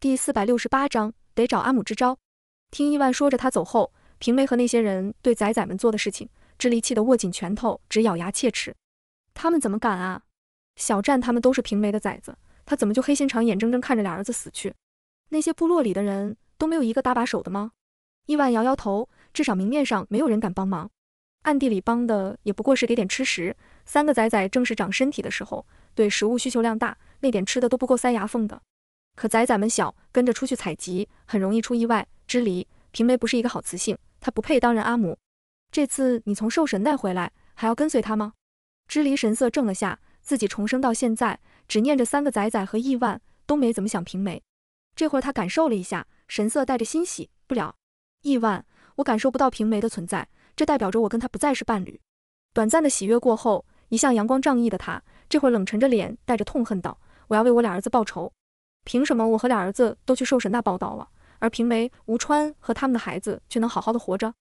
第四百六十八章得找阿姆支招。听伊万说着他走后，平梅和那些人对仔仔们做的事情，智力气得握紧拳头，直咬牙切齿。他们怎么敢啊！小战他们都是平梅的崽子，他怎么就黑心肠，眼睁睁看着俩儿子死去？那些部落里的人都没有一个搭把手的吗？伊万摇摇头，至少明面上没有人敢帮忙，暗地里帮的也不过是给点吃食。三个崽崽正是长身体的时候，对食物需求量大，那点吃的都不够塞牙缝的。可仔仔们小，跟着出去采集很容易出意外。知离平梅不是一个好雌性，她不配当人阿母。这次你从兽神带回来，还要跟随她吗？知离神色怔了下，自己重生到现在，只念着三个仔仔和亿万，都没怎么想平梅。这会儿他感受了一下，神色带着欣喜。不了，亿万，我感受不到平梅的存在，这代表着我跟他不再是伴侣。短暂的喜悦过后，一向阳光仗义的他，这会儿冷沉着脸，带着痛恨道：“我要为我俩儿子报仇。”凭什么我和俩儿子都去兽神那报道了，而平梅、吴川和他们的孩子却能好好的活着？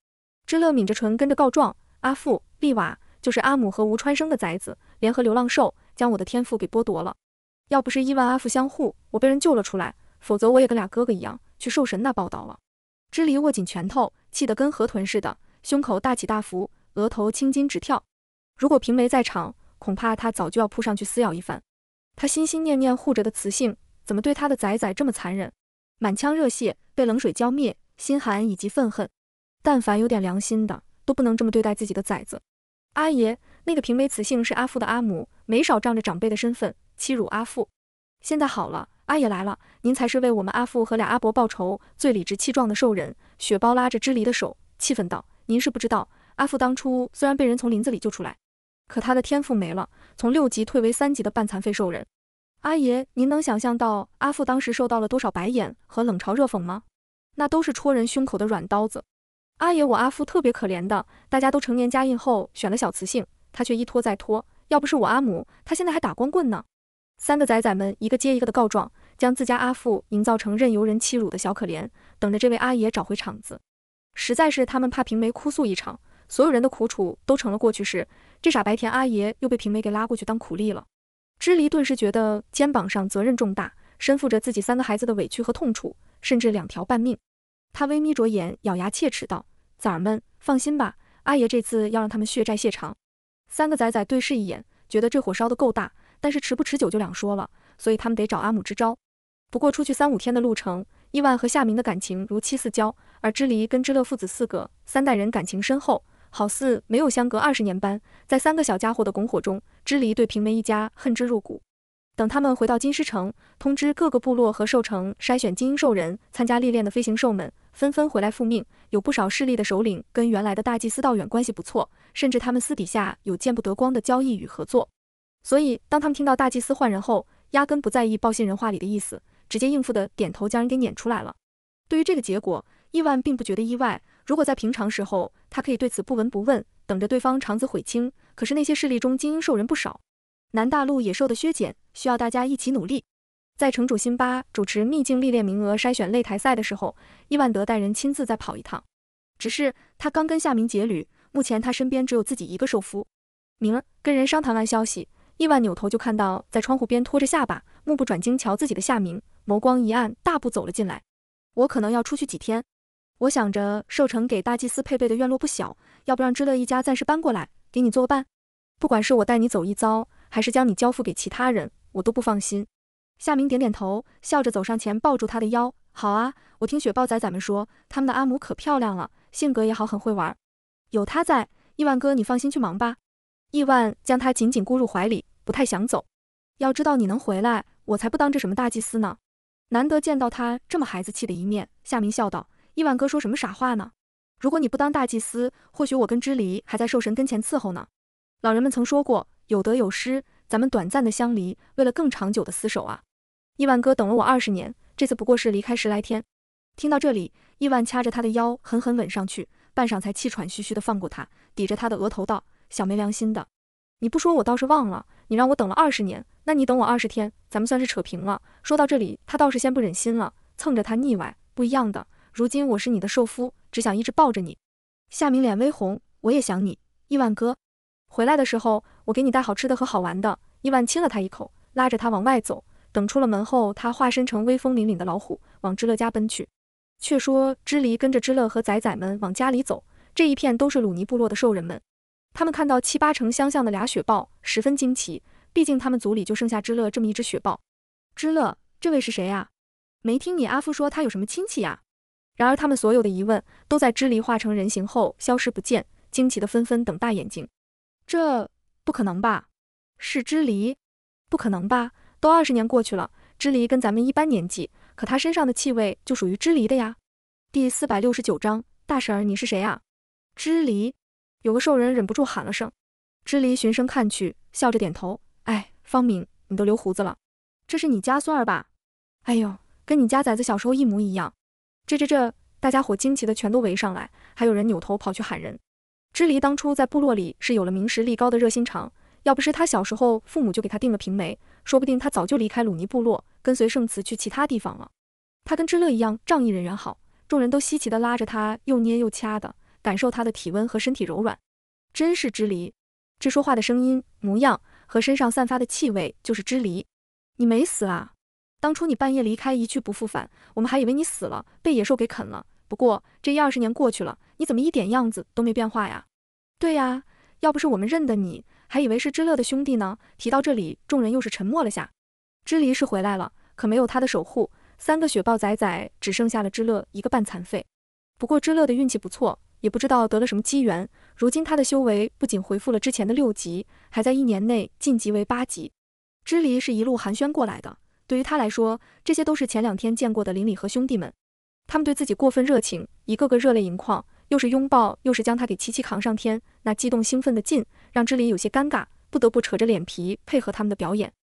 知乐抿着唇跟着告状，阿富、丽瓦就是阿母和吴川生的崽子，联合流浪兽将我的天赋给剥夺了。要不是亿万阿富相护，我被人救了出来，否则我也跟俩哥哥一样去兽神那报道了。知离握紧拳头，气得跟河豚似的，胸口大起大伏，额头青筋直跳。如果平梅在场，恐怕他早就要扑上去撕咬一番。他心心念念护着的雌性。怎么对他的仔仔这么残忍？满腔热血被冷水浇灭，心寒以及愤恨。但凡有点良心的，都不能这么对待自己的崽子。阿爷，那个平眉雌性是阿父的阿母，没少仗着长辈的身份欺辱阿父。现在好了，阿爷来了，您才是为我们阿父和俩阿伯报仇最理直气壮的兽人。雪包拉着支离的手，气愤道：“您是不知道，阿父当初虽然被人从林子里救出来，可他的天赋没了，从六级退为三级的半残废兽人。”阿爷，您能想象到阿父当时受到了多少白眼和冷嘲热讽吗？那都是戳人胸口的软刀子。阿爷，我阿父特别可怜的，大家都成年加印后选了小雌性，他却一拖再拖，要不是我阿母，他现在还打光棍呢。三个仔仔们一个接一个的告状，将自家阿父营造成任由人欺辱的小可怜，等着这位阿爷找回场子。实在是他们怕平梅哭诉一场，所有人的苦楚都成了过去式，这傻白甜阿爷又被平梅给拉过去当苦力了。支离顿时觉得肩膀上责任重大，身负着自己三个孩子的委屈和痛楚，甚至两条半命。他微眯着眼，咬牙切齿道：“崽儿们，放心吧，阿爷这次要让他们血债血偿。”三个崽崽对视一眼，觉得这火烧的够大，但是持不持久就两说了，所以他们得找阿母支招。不过出去三五天的路程，伊万和夏明的感情如漆似胶，而支离跟支乐父子四个三代人感情深厚。好似没有相隔二十年般，在三个小家伙的拱火中，支离对平梅一家恨之入骨。等他们回到金狮城，通知各个部落和兽城筛选精英兽人参加历练的飞行兽们纷纷回来复命。有不少势力的首领跟原来的大祭司道远关系不错，甚至他们私底下有见不得光的交易与合作。所以当他们听到大祭司换人后，压根不在意报信人话里的意思，直接应付的点头将人给撵出来了。对于这个结果，亿万并不觉得意外。如果在平常时候，他可以对此不闻不问，等着对方肠子悔青。可是那些势力中精英兽人不少，南大陆野兽的削减需要大家一起努力。在城主辛巴主持秘境历练名额筛选擂台赛的时候，伊万德带人亲自再跑一趟。只是他刚跟夏明结侣，目前他身边只有自己一个兽夫。明儿跟人商谈完消息，伊万扭头就看到在窗户边托着下巴，目不转睛瞧自己的夏明，眸光一暗，大步走了进来。我可能要出去几天。我想着寿城给大祭司配备的院落不小，要不让知乐一家暂时搬过来，给你做个伴。不管是我带你走一遭，还是将你交付给其他人，我都不放心。夏明点点头，笑着走上前，抱住他的腰。好啊，我听雪豹仔仔们说，他们的阿母可漂亮了，性格也好，很会玩。有他在，亿万哥，你放心去忙吧。亿万将他紧紧箍入怀里，不太想走。要知道你能回来，我才不当这什么大祭司呢。难得见到他这么孩子气的一面，夏明笑道。亿万哥说什么傻话呢？如果你不当大祭司，或许我跟芝离还在兽神跟前伺候呢。老人们曾说过，有得有失，咱们短暂的相离，为了更长久的厮守啊。亿万哥等了我二十年，这次不过是离开十来天。听到这里，亿万掐着他的腰，狠狠吻上去，半晌才气喘吁吁地放过他，抵着他的额头道：“小没良心的，你不说我倒是忘了，你让我等了二十年，那你等我二十天，咱们算是扯平了。”说到这里，他倒是先不忍心了，蹭着他腻歪，不一样的。如今我是你的兽夫，只想一直抱着你。夏明脸微红，我也想你，亿万哥。回来的时候，我给你带好吃的和好玩的。亿万亲了他一口，拉着他往外走。等出了门后，他化身成威风凛凛的老虎，往知乐家奔去。却说知离跟着知乐和仔仔们往家里走，这一片都是鲁尼部落的兽人们。他们看到七八成相像的俩雪豹，十分惊奇。毕竟他们族里就剩下知乐这么一只雪豹。知乐，这位是谁呀？没听你阿父说他有什么亲戚呀？然而，他们所有的疑问都在支离化成人形后消失不见，惊奇的纷纷瞪大眼睛。这不可能吧？是支离，不可能吧？都二十年过去了，支离跟咱们一般年纪，可他身上的气味就属于支离的呀。第四百六十九章，大婶儿，你是谁啊？支离，有个兽人忍不住喊了声。支离循声看去，笑着点头。哎，方明，你都留胡子了，这是你家孙儿吧？哎呦，跟你家崽子小时候一模一样。这这这！大家伙惊奇的全都围上来，还有人扭头跑去喊人。知离当初在部落里是有了名实利高的热心肠，要不是他小时候父母就给他定了平媒，说不定他早就离开鲁尼部落，跟随圣慈去其他地方了。他跟知乐一样仗义人缘好，众人都稀奇的拉着他又捏又掐的，感受他的体温和身体柔软。真是知离！这说话的声音、模样和身上散发的气味，就是知离。你没死啊？当初你半夜离开，一去不复返，我们还以为你死了，被野兽给啃了。不过这一二十年过去了，你怎么一点样子都没变化呀？对呀，要不是我们认得你，还以为是知乐的兄弟呢。提到这里，众人又是沉默了下。知离是回来了，可没有他的守护，三个雪豹仔仔只剩下了知乐一个半残废。不过知乐的运气不错，也不知道得了什么机缘，如今他的修为不仅恢复了之前的六级，还在一年内晋级为八级。知离是一路寒暄过来的。对于他来说，这些都是前两天见过的邻里和兄弟们，他们对自己过分热情，一个个热泪盈眶，又是拥抱，又是将他给齐齐扛上天，那激动兴奋的劲，让知礼有些尴尬，不得不扯着脸皮配合他们的表演。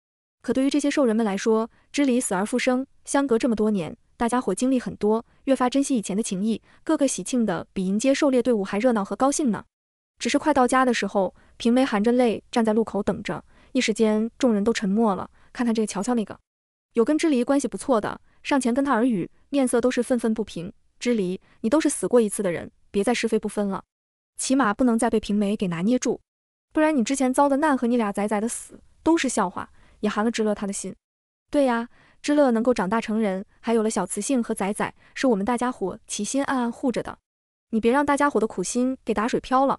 可对于这些兽人们来说，知礼死而复生，相隔这么多年，大家伙经历很多，越发珍惜以前的情谊，个个喜庆的比迎接狩猎队伍还热闹和高兴呢。只是快到家的时候，平梅含着泪站在路口等着，一时间众人都沉默了，看看这个，瞧瞧那个。有跟支离关系不错的，上前跟他耳语，面色都是愤愤不平。支离，你都是死过一次的人，别再是非不分了，起码不能再被平梅给拿捏住，不然你之前遭的难和你俩仔仔的死都是笑话，也寒了知乐他的心。对呀，知乐能够长大成人，还有了小雌性和仔仔，是我们大家伙齐心暗暗护着的，你别让大家伙的苦心给打水漂了。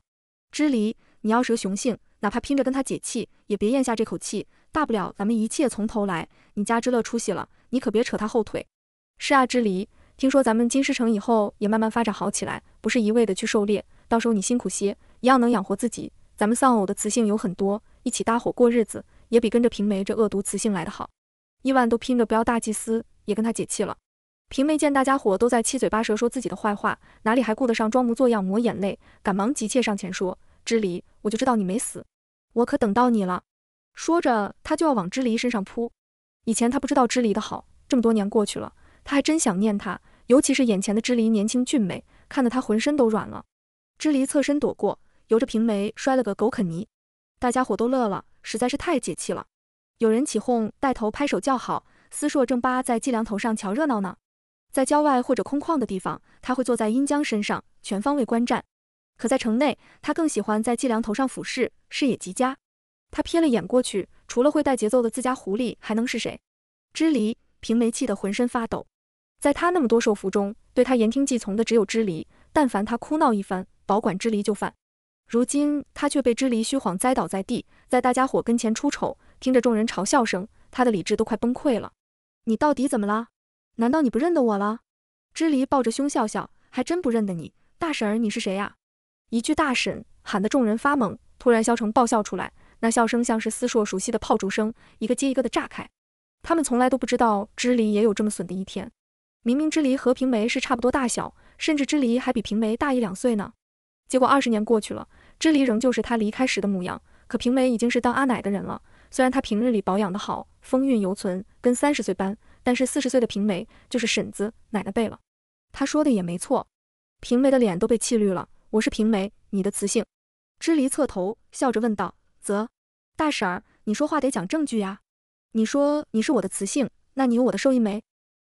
支离，你要是个雄性，哪怕拼着跟他解气，也别咽下这口气。大不了咱们一切从头来，你家之乐出息了，你可别扯他后腿。是啊，之离，听说咱们金狮城以后也慢慢发展好起来，不是一味的去狩猎，到时候你辛苦些，一样能养活自己。咱们丧偶的雌性有很多，一起搭伙过日子，也比跟着平梅这恶毒雌性来得好。伊万都拼着不要大祭司，也跟他解气了。平梅见大家伙都在七嘴八舌说自己的坏话，哪里还顾得上装模作样抹眼泪，赶忙急切上前说：“之离，我就知道你没死，我可等到你了。”说着，他就要往知离身上扑。以前他不知道知离的好，这么多年过去了，他还真想念他。尤其是眼前的知离年轻俊美，看得他浑身都软了。知离侧身躲过，由着平眉摔了个狗啃泥。大家伙都乐了，实在是太解气了。有人起哄，带头拍手叫好。思硕正扒在季梁头上瞧热闹呢。在郊外或者空旷的地方，他会坐在阴江身上全方位观战；可在城内，他更喜欢在季梁头上俯视，视野极佳。他瞥了眼过去，除了会带节奏的自家狐狸，还能是谁？知离平眉气得浑身发抖。在他那么多受服中，对他言听计从的只有知离。但凡他哭闹一番，保管知离就范。如今他却被知离虚晃栽倒在地，在大家伙跟前出丑，听着众人嘲笑声，他的理智都快崩溃了。你到底怎么了？难道你不认得我了？知离抱着胸笑笑，还真不认得你，大婶儿，你是谁呀？一句大婶喊得众人发懵，突然萧成爆笑出来。那笑声像是思硕熟悉的炮竹声，一个接一个的炸开。他们从来都不知道支梨也有这么损的一天。明明支梨和平梅是差不多大小，甚至支梨还比平梅大一两岁呢。结果二十年过去了，支梨仍旧是他离开时的模样，可平梅已经是当阿奶的人了。虽然她平日里保养得好，风韵犹存，跟三十岁般，但是四十岁的平梅就是婶子奶奶辈了。他说的也没错，平梅的脸都被气绿了。我是平梅，你的雌性。支梨侧头笑着问道。则，大婶儿，你说话得讲证据呀。你说你是我的雌性，那你有我的受印没？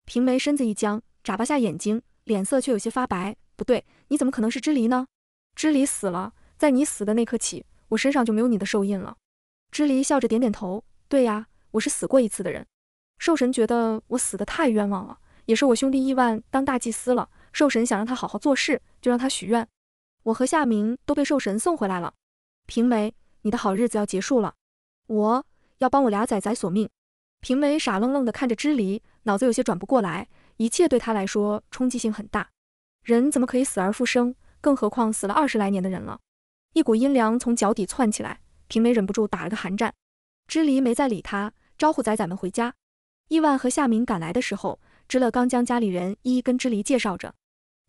平梅身子一僵，眨巴下眼睛，脸色却有些发白。不对，你怎么可能是知离呢？知离死了，在你死的那刻起，我身上就没有你的受印了。知离笑着点点头，对呀，我是死过一次的人。兽神觉得我死的太冤枉了，也是我兄弟亿万当大祭司了，兽神想让他好好做事，就让他许愿。我和夏明都被兽神送回来了。平梅。你的好日子要结束了，我要帮我俩仔仔索命。平梅傻愣愣地看着支离，脑子有些转不过来，一切对她来说冲击性很大。人怎么可以死而复生？更何况死了二十来年的人了。一股阴凉从脚底窜起来，平梅忍不住打了个寒战。支离没再理他，招呼仔仔们回家。伊万和夏明赶来的时候，支乐刚将家里人一一跟支离介绍着。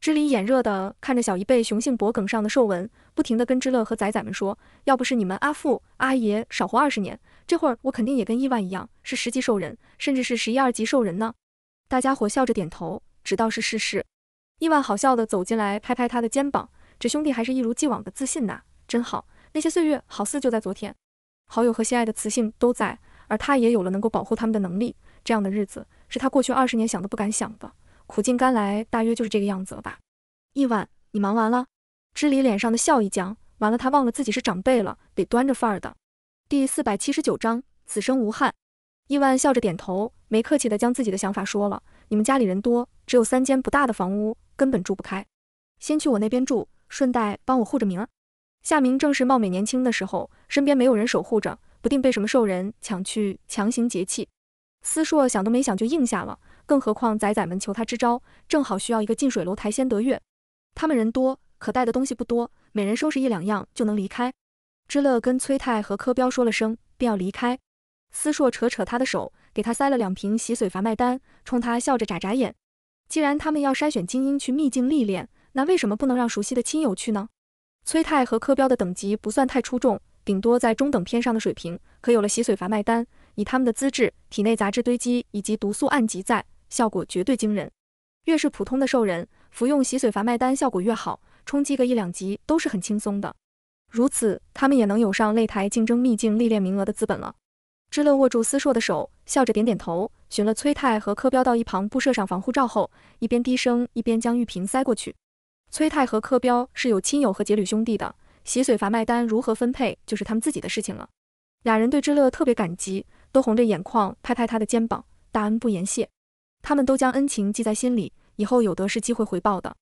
知礼眼热的看着小一辈雄性脖颈上的兽纹，不停的跟知乐和仔仔们说：“要不是你们阿父阿爷少活二十年，这会儿我肯定也跟亿万一样是十级兽人，甚至是十一二级兽人呢。”大家伙笑着点头，直道是事实。亿万好笑的走进来，拍拍他的肩膀：“这兄弟还是一如既往的自信呐，真好。那些岁月好似就在昨天，好友和心爱的雌性都在，而他也有了能够保护他们的能力。这样的日子是他过去二十年想都不敢想的。”苦尽甘来，大约就是这个样子了吧。亿万，你忙完了？知离脸上的笑意僵，完了，他忘了自己是长辈了，得端着范儿的。第四百七十九章，此生无憾。亿万笑着点头，没客气的将自己的想法说了：你们家里人多，只有三间不大的房屋，根本住不开。先去我那边住，顺带帮我护着明儿。夏明正是貌美年轻的时候，身边没有人守护着，不定被什么兽人抢去强行劫气。思硕想都没想就应下了。更何况仔仔们求他支招，正好需要一个近水楼台先得月。他们人多，可带的东西不多，每人收拾一两样就能离开。知乐跟崔泰和柯彪说了声，便要离开。思硕扯扯他的手，给他塞了两瓶洗髓伐脉丹，冲他笑着眨眨眼。既然他们要筛选精英去秘境历练，那为什么不能让熟悉的亲友去呢？崔泰和柯彪的等级不算太出众，顶多在中等偏上的水平，可有了洗髓伐脉丹，以他们的资质，体内杂质堆积以及毒素暗疾在。效果绝对惊人，越是普通的兽人，服用洗髓伐脉丹效果越好，冲击个一两级都是很轻松的。如此，他们也能有上擂台竞争秘境历练名额的资本了。知乐握住思硕的手，笑着点点头，寻了崔泰和柯彪到一旁布设上防护罩后，一边低声一边将玉瓶塞过去。崔泰和柯彪是有亲友和结侣兄弟的，洗髓伐脉丹如何分配，就是他们自己的事情了。俩人对知乐特别感激，都红着眼眶拍拍他的肩膀，大恩不言谢。他们都将恩情记在心里，以后有得是机会回报的。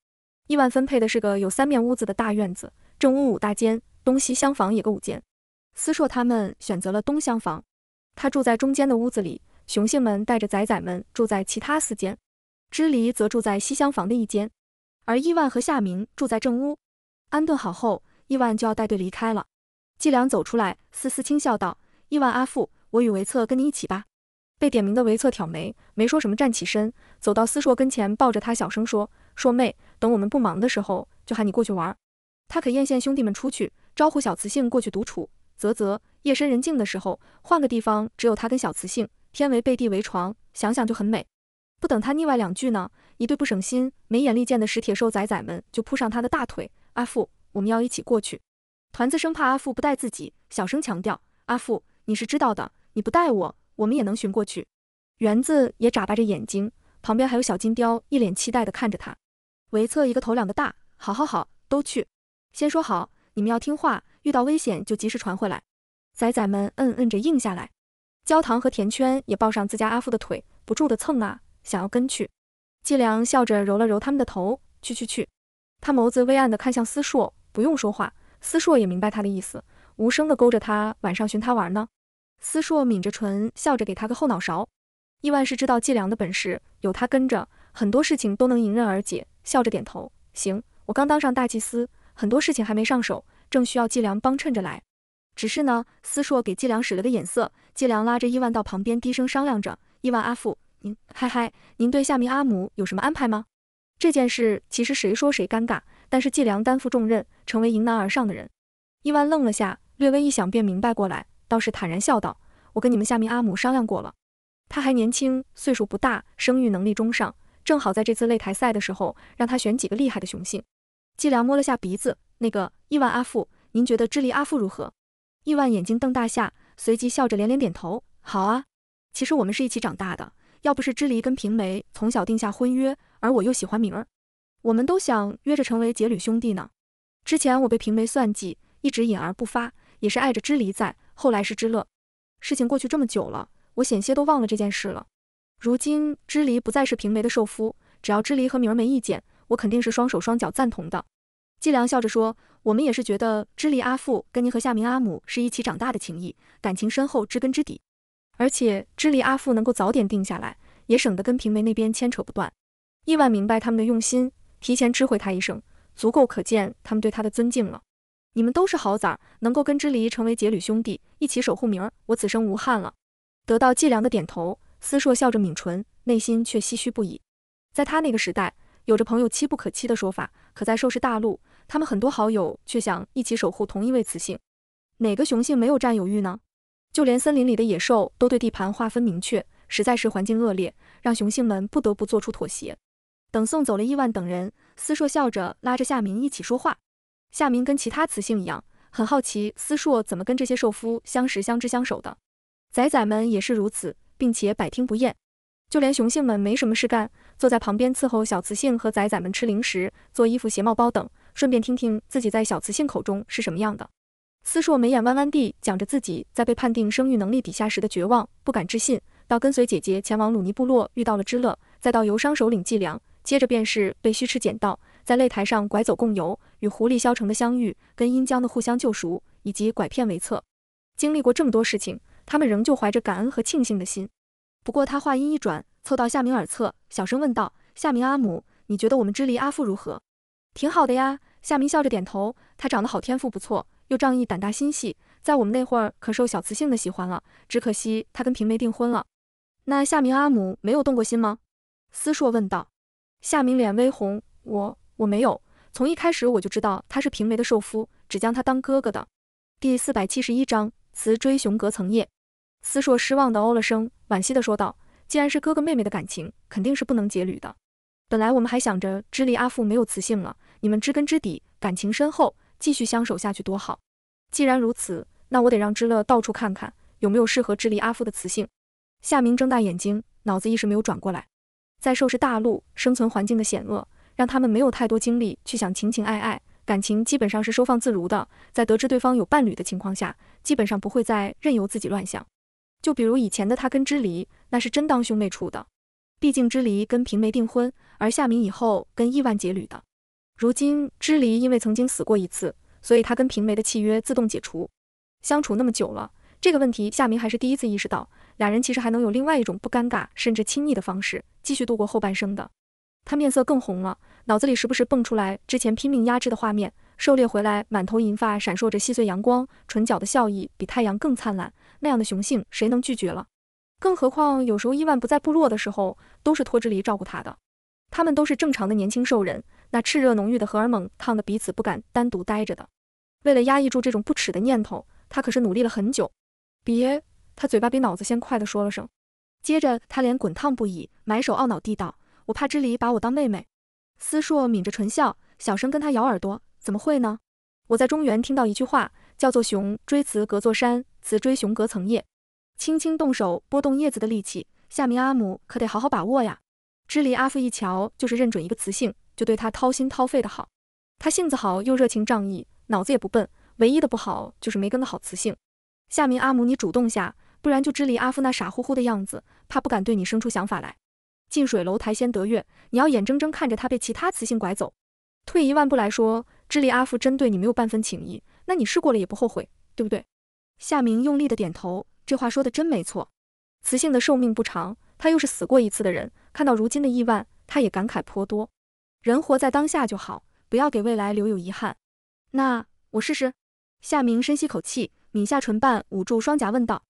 亿万分配的是个有三面屋子的大院子，正屋五大间，东西厢房也各五间。思硕他们选择了东厢房，他住在中间的屋子里，雄性们带着崽崽们住在其他四间，知离则住在西厢房的一间，而亿万和夏明住在正屋。安顿好后，亿万就要带队离开了。季良走出来，思思轻笑道：“亿万阿父，我与维策跟你一起吧。”被点名的维策挑眉，没说什么，站起身，走到思硕跟前，抱着他，小声说：“硕妹，等我们不忙的时候，就喊你过去玩。”他可艳羡兄弟们出去招呼小雌性过去独处，啧啧，夜深人静的时候，换个地方，只有他跟小雌性，天为被，地为床，想想就很美。不等他腻歪两句呢，一对不省心、没眼力见的石铁兽仔仔们就扑上他的大腿。阿富，我们要一起过去。团子生怕阿富不带自己，小声强调：“阿富，你是知道的，你不带我。”我们也能寻过去。园子也眨巴着眼睛，旁边还有小金雕，一脸期待地看着他。维策一个头两个大，好好好，都去。先说好，你们要听话，遇到危险就及时传回来。仔仔们，嗯嗯着应下来。焦糖和甜圈也抱上自家阿父的腿，不住的蹭啊，想要跟去。季良笑着揉了揉他们的头，去去去。他眸子微暗的看向思硕，不用说话，思硕也明白他的意思，无声的勾着他，晚上寻他玩呢。思硕抿着唇，笑着给他个后脑勺。伊万是知道季良的本事，有他跟着，很多事情都能迎刃而解。笑着点头，行，我刚当上大祭司，很多事情还没上手，正需要季良帮衬着来。只是呢，思硕给季良使了个眼色，季良拉着伊万到旁边低声商量着。伊万阿父，您嗨嗨，您对夏明阿母有什么安排吗？这件事其实谁说谁尴尬，但是季良担负重任，成为迎难而上的人。伊万愣了下，略微一想便明白过来。倒是坦然笑道：“我跟你们夏明阿母商量过了，他还年轻，岁数不大，生育能力中上，正好在这次擂台赛的时候，让他选几个厉害的雄性。”季良摸了下鼻子，“那个亿万阿父，您觉得支离阿父如何？”亿万眼睛瞪大下，随即笑着连连点头：“好啊！其实我们是一起长大的，要不是支离跟平梅从小定下婚约，而我又喜欢明儿，我们都想约着成为结侣兄弟呢。之前我被平梅算计，一直隐而不发，也是碍着支离在。”后来是知乐，事情过去这么久了，我险些都忘了这件事了。如今知离不再是平梅的寿夫，只要知离和明儿没意见，我肯定是双手双脚赞同的。季良笑着说：“我们也是觉得知离阿父跟您和夏明阿母是一起长大的情谊，感情深厚，知根知底。而且知离阿父能够早点定下来，也省得跟平梅那边牵扯不断。”亿万明白他们的用心，提前知会他一声，足够可见他们对他的尊敬了。你们都是好崽儿，能够跟之离成为结侣兄弟，一起守护明儿，我此生无憾了。得到季良的点头，思硕笑着抿唇，内心却唏嘘不已。在他那个时代，有着朋友妻不可欺的说法，可在兽世大陆，他们很多好友却想一起守护同一位雌性，哪个雄性没有占有欲呢？就连森林里的野兽都对地盘划分明确，实在是环境恶劣，让雄性们不得不做出妥协。等送走了伊万等人，思硕笑着拉着夏明一起说话。夏明跟其他雌性一样，很好奇思硕怎么跟这些兽夫相识、相知、相守的。仔仔们也是如此，并且百听不厌。就连雄性们没什么事干，坐在旁边伺候小雌性和仔仔们吃零食、做衣服、鞋帽包等，顺便听听自己在小雌性口中是什么样的。思硕眉眼弯弯地讲着自己在被判定生育能力低下时的绝望、不敢置信，到跟随姐姐前往鲁尼部落遇到了知乐，再到游商首领计量，接着便是被虚赤捡到。在擂台上拐走共游，与狐狸萧城的相遇，跟殷江的互相救赎，以及拐骗为策，经历过这么多事情，他们仍旧怀着感恩和庆幸的心。不过他话音一转，凑到夏明耳侧，小声问道：“夏明阿母，你觉得我们支离阿父如何？”“挺好的呀。”夏明笑着点头。他长得好，天赋不错，又仗义胆大心细，在我们那会儿可受小雌性的喜欢了。只可惜他跟平梅订婚了。那夏明阿母没有动过心吗？”思硕问道。夏明脸微红，我。我没有，从一开始我就知道他是平梅的寿夫，只将他当哥哥的。第四百七十一章，雌追雄隔层夜。思硕失望的哦了声，惋惜的说道：“既然是哥哥妹妹的感情，肯定是不能结侣的。本来我们还想着知离阿父没有雌性了，你们知根知底，感情深厚，继续相守下去多好。既然如此，那我得让知乐到处看看，有没有适合知离阿父的雌性。”夏明睁大眼睛，脑子一时没有转过来，在兽世大陆生存环境的险恶。让他们没有太多精力去想情情爱爱，感情基本上是收放自如的。在得知对方有伴侣的情况下，基本上不会再任由自己乱想。就比如以前的他跟知离，那是真当兄妹处的。毕竟知离跟平梅订婚，而夏明以后跟亿万结侣的。如今知离因为曾经死过一次，所以他跟平梅的契约自动解除。相处那么久了，这个问题夏明还是第一次意识到，俩人其实还能有另外一种不尴尬甚至亲密的方式继续度过后半生的。他面色更红了，脑子里时不时蹦出来之前拼命压制的画面。狩猎回来，满头银发闪烁着细碎阳光，唇角的笑意比太阳更灿烂。那样的雄性，谁能拒绝了？更何况有时候伊万不在部落的时候，都是托之离照顾他的。他们都是正常的年轻兽人，那炽热浓郁的荷尔蒙烫得彼此不敢单独待着的。为了压抑住这种不耻的念头，他可是努力了很久。别！他嘴巴比脑子先快的说了声，接着他脸滚烫不已，埋首懊恼地道。我怕知离把我当妹妹，思硕抿着唇笑，小声跟他咬耳朵：“怎么会呢？我在中原听到一句话，叫做雄追雌隔座山，雌追雄隔层叶。轻轻动手拨动叶子的力气，夏明阿母可得好好把握呀。”知离阿父一瞧，就是认准一个雌性，就对他掏心掏肺的好。他性子好，又热情仗义，脑子也不笨，唯一的不好就是没跟个好雌性。夏明阿母，你主动下，不然就知离阿父那傻乎乎的样子，怕不敢对你生出想法来。近水楼台先得月，你要眼睁睁看着他被其他雌性拐走。退一万步来说，智利阿父真对你没有半分情谊，那你试过了也不后悔，对不对？夏明用力的点头，这话说的真没错。雌性的寿命不长，他又是死过一次的人，看到如今的亿万，他也感慨颇多。人活在当下就好，不要给未来留有遗憾。那我试试。夏明深吸口气，抿下唇瓣，捂住双颊问道：“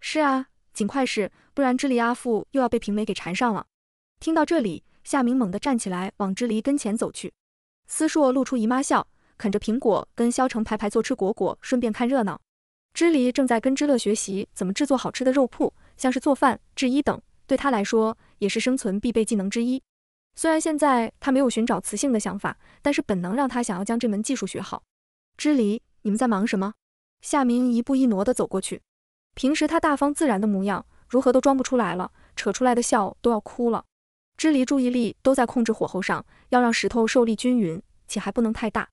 是啊，尽快试，不然智利阿父又要被平梅给缠上了。”听到这里，夏明猛地站起来，往知梨跟前走去。思硕露出姨妈笑，啃着苹果，跟萧成排排坐吃果果，顺便看热闹。知梨正在跟知乐学习怎么制作好吃的肉铺，像是做饭、制衣等，对他来说也是生存必备技能之一。虽然现在他没有寻找雌性的想法，但是本能让他想要将这门技术学好。知梨，你们在忙什么？夏明一步一挪地走过去，平时他大方自然的模样，如何都装不出来了，扯出来的笑都要哭了。支离注意力都在控制火候上，要让石头受力均匀，且还不能太大。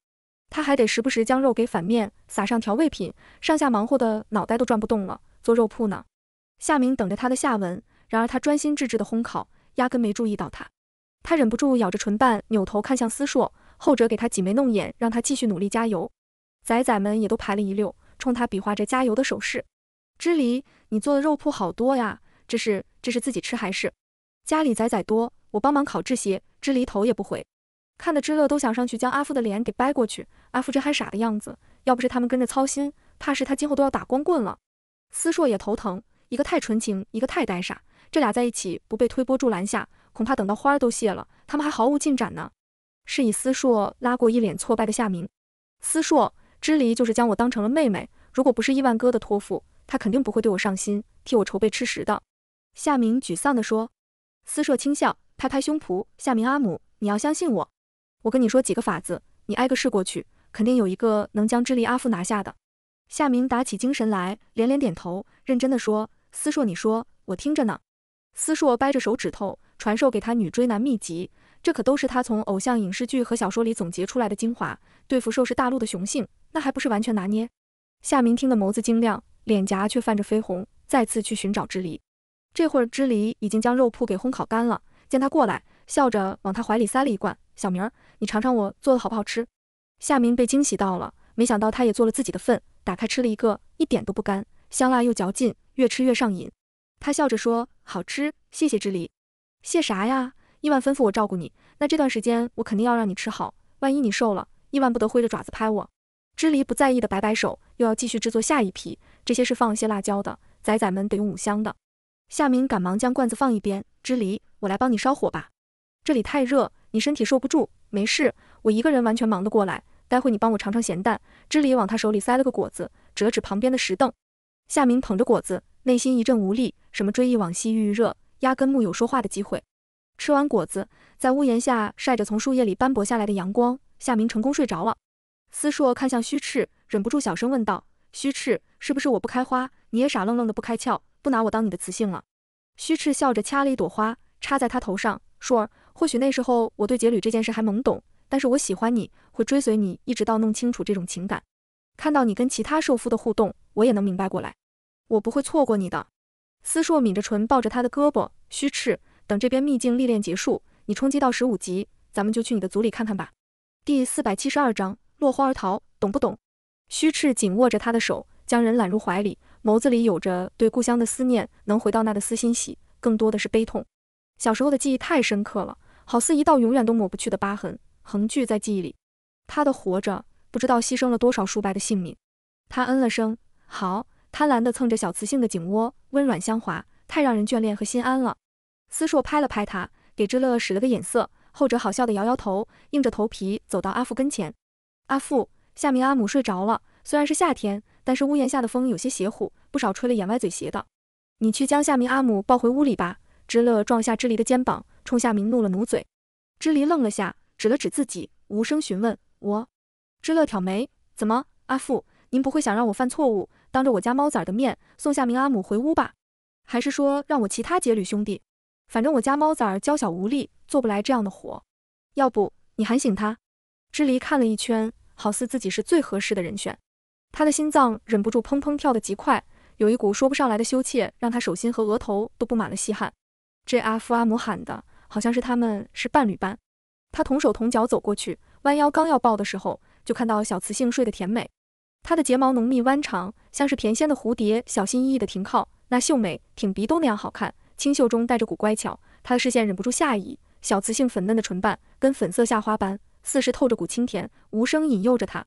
他还得时不时将肉给反面，撒上调味品，上下忙活的脑袋都转不动了。做肉铺呢？夏明等着他的下文，然而他专心致志的烘烤，压根没注意到他。他忍不住咬着唇瓣，扭头看向思硕，后者给他挤眉弄眼，让他继续努力加油。仔仔们也都排了一溜，冲他比划着加油的手势。支离，你做的肉铺好多呀，这是这是自己吃还是家里仔仔多？我帮忙烤制鞋，支离头也不回，看的知乐都想上去将阿父的脸给掰过去。阿父这还傻的样子，要不是他们跟着操心，怕是他今后都要打光棍了。思硕也头疼，一个太纯情，一个太呆傻，这俩在一起不被推波助澜下，恐怕等到花儿都谢了，他们还毫无进展呢。是以思硕拉过一脸挫败的夏明。思硕，知离就是将我当成了妹妹，如果不是亿万哥的托付，他肯定不会对我上心，替我筹备吃食的。夏明沮丧地说。思硕轻笑。拍拍胸脯，夏明阿母，你要相信我。我跟你说几个法子，你挨个试过去，肯定有一个能将智离阿父拿下的。夏明打起精神来，连连点头，认真的说：“思硕，你说，我听着呢。”思硕掰着手指头传授给他女追男秘籍，这可都是他从偶像影视剧和小说里总结出来的精华。对付兽是大陆的雄性，那还不是完全拿捏？夏明听得眸子晶亮，脸颊却泛着绯红，再次去寻找智离。这会儿智离已经将肉铺给烘烤干了。见他过来，笑着往他怀里塞了一罐。小明儿，你尝尝我做的好不好吃？夏明被惊喜到了，没想到他也做了自己的份，打开吃了一个，一点都不干，香辣又嚼劲，越吃越上瘾。他笑着说：“好吃，谢谢之离。”谢啥呀？亿万吩咐我照顾你，那这段时间我肯定要让你吃好，万一你瘦了，亿万不得挥着爪子拍我？之离不在意的摆摆手，又要继续制作下一批。这些是放些辣椒的，仔仔们得用五香的。夏明赶忙将罐子放一边。知离，我来帮你烧火吧。这里太热，你身体受不住。没事，我一个人完全忙得过来。待会你帮我尝尝咸蛋。知离往他手里塞了个果子，折指旁边的石凳。夏明捧着果子，内心一阵无力。什么追忆往昔，郁郁热，压根木有说话的机会。吃完果子，在屋檐下晒着从树叶里斑驳下来的阳光，夏明成功睡着了。思硕看向虚赤，忍不住小声问道：“虚赤，是不是我不开花，你也傻愣愣的不开窍，不拿我当你的雌性了？”虚赤笑着掐了一朵花，插在他头上。硕儿，或许那时候我对劫侣这件事还懵懂，但是我喜欢你，会追随你，一直到弄清楚这种情感。看到你跟其他兽夫的互动，我也能明白过来。我不会错过你的。思硕抿着唇，抱着他的胳膊。虚赤，等这边秘境历练结束，你冲击到十五级，咱们就去你的组里看看吧。第四百七十二章落荒而逃，懂不懂？虚赤紧握着他的手，将人揽入怀里。眸子里有着对故乡的思念，能回到那的私欣喜，更多的是悲痛。小时候的记忆太深刻了，好似一道永远都抹不去的疤痕，横踞在记忆里。他的活着，不知道牺牲了多少叔伯的性命。他嗯了声，好，贪婪地蹭着小雌性的颈窝，温软香滑，太让人眷恋和心安了。思硕拍了拍他，给知乐使了个眼色，后者好笑地摇摇头，硬着头皮走到阿父跟前。阿父，夏明阿母睡着了，虽然是夏天。但是屋檐下的风有些邪乎，不少吹了眼歪嘴斜的。你去将夏明阿母抱回屋里吧。知乐撞下知离的肩膀，冲夏明怒了努嘴。知离愣了下，指了指自己，无声询问我。知乐挑眉，怎么？阿父，您不会想让我犯错误，当着我家猫崽儿的面送夏明阿母回屋吧？还是说让我其他结侣兄弟？反正我家猫崽儿娇小无力，做不来这样的活。要不你喊醒他。知离看了一圈，好似自己是最合适的人选。他的心脏忍不住砰砰跳得极快，有一股说不上来的羞怯，让他手心和额头都布满了细汗。这阿夫阿姆喊的，好像是他们是伴侣般。他同手同脚走过去，弯腰刚要抱的时候，就看到小雌性睡得甜美。她的睫毛浓密弯长，像是甜鲜的蝴蝶，小心翼翼的停靠。那秀美挺鼻都那样好看，清秀中带着股乖巧。他的视线忍不住下移，小雌性粉嫩的唇瓣，跟粉色夏花般，似是透着股清甜，无声引诱着他。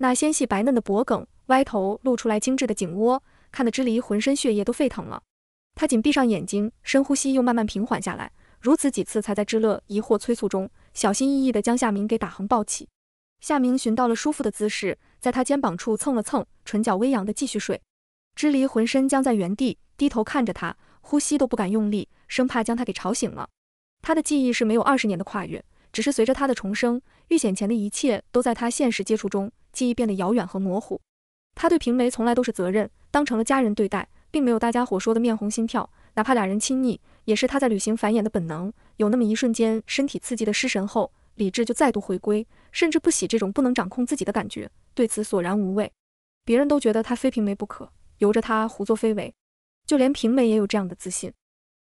那纤细白嫩的脖梗，歪头露出来精致的颈窝，看得支离浑身血液都沸腾了。他紧闭上眼睛，深呼吸，又慢慢平缓下来。如此几次，才在知乐疑惑催促中，小心翼翼地将夏明给打横抱起。夏明寻到了舒服的姿势，在他肩膀处蹭了蹭，唇角微扬地继续睡。支离浑身僵在原地，低头看着他，呼吸都不敢用力，生怕将他给吵醒了。他的记忆是没有二十年的跨越，只是随着他的重生，遇险前的一切都在他现实接触中。记忆变得遥远和模糊，他对平梅从来都是责任，当成了家人对待，并没有大家伙说的面红心跳。哪怕俩人亲昵，也是他在履行繁衍的本能。有那么一瞬间，身体刺激的失神后，理智就再度回归，甚至不喜这种不能掌控自己的感觉，对此索然无味。别人都觉得他非平梅不可，由着他胡作非为，就连平梅也有这样的自信。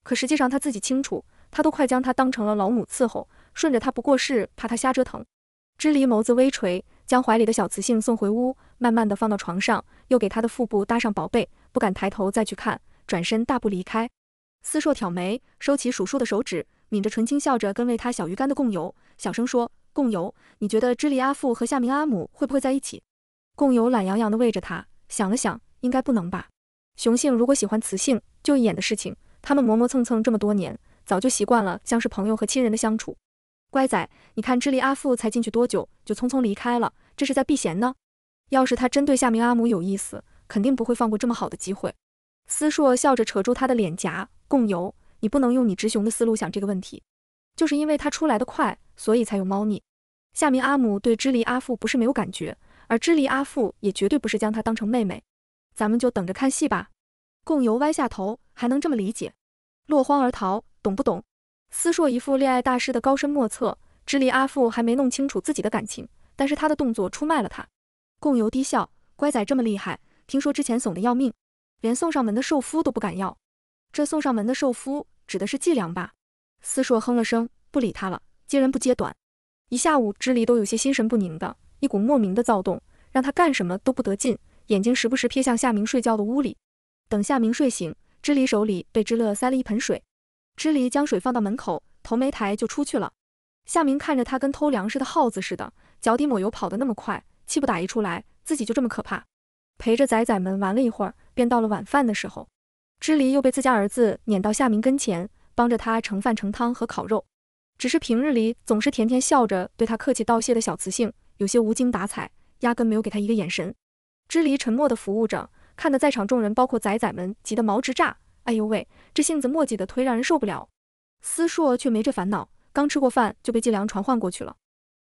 可实际上他自己清楚，他都快将她当成了老母伺候，顺着他不过是怕他瞎折腾。支离眸子微垂。将怀里的小雌性送回屋，慢慢的放到床上，又给他的腹部搭上薄被，不敢抬头再去看，转身大步离开。思硕挑眉，收起数数的手指，抿着唇轻笑着，跟喂他小鱼干的共游，小声说：“共游，你觉得支里阿父和夏明阿母会不会在一起？”共游懒洋洋的喂着他，想了想，应该不能吧。雄性如果喜欢雌性，就一眼的事情，他们磨磨蹭蹭这么多年，早就习惯了像是朋友和亲人的相处。乖仔，你看，支离阿父才进去多久，就匆匆离开了，这是在避嫌呢。要是他真对夏明阿母有意思，肯定不会放过这么好的机会。思硕笑着扯住他的脸颊，共游，你不能用你直雄的思路想这个问题。就是因为他出来的快，所以才有猫腻。夏明阿母对支离阿父不是没有感觉，而支离阿父也绝对不是将她当成妹妹。咱们就等着看戏吧。共游歪下头，还能这么理解？落荒而逃，懂不懂？思硕一副恋爱大师的高深莫测，支离阿父还没弄清楚自己的感情，但是他的动作出卖了他。共游低笑，乖仔这么厉害，听说之前怂得要命，连送上门的寿夫都不敢要。这送上门的寿夫指的是季良吧？思硕哼了声，不理他了。揭人不揭短，一下午支离都有些心神不宁的，一股莫名的躁动让他干什么都不得劲，眼睛时不时瞥向夏明睡觉的屋里。等夏明睡醒，支离手里被知乐塞了一盆水。支离将水放到门口，头没抬就出去了。夏明看着他跟偷粮食的耗子似的，脚底抹油跑得那么快，气不打一处来，自己就这么可怕。陪着仔仔们玩了一会儿，便到了晚饭的时候，支离又被自家儿子撵到夏明跟前，帮着他盛饭、盛汤和烤肉。只是平日里总是甜甜笑着对他客气道谢的小雌性，有些无精打采，压根没有给他一个眼神。支离沉默地服务着，看得在场众人，包括仔仔们，急得毛直炸。哎呦喂，这性子磨叽的忒让人受不了。思硕却没这烦恼，刚吃过饭就被季良传唤过去了。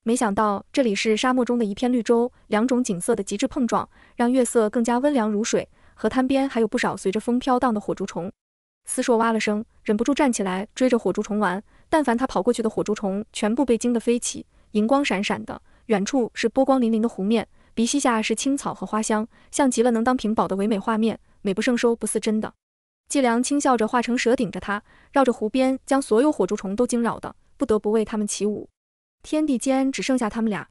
没想到这里是沙漠中的一片绿洲，两种景色的极致碰撞，让月色更加温凉如水。河滩边还有不少随着风飘荡的火烛虫。思硕哇了声，忍不住站起来追着火烛虫玩。但凡他跑过去的火烛虫，全部被惊得飞起，银光闪闪的。远处是波光粼粼的湖面，鼻息下是青草和花香，像极了能当屏保的唯美画面，美不胜收，不似真的。季良轻笑着，化成蛇顶着他，绕着湖边，将所有火烛虫都惊扰的不得不为他们起舞。天地间只剩下他们俩。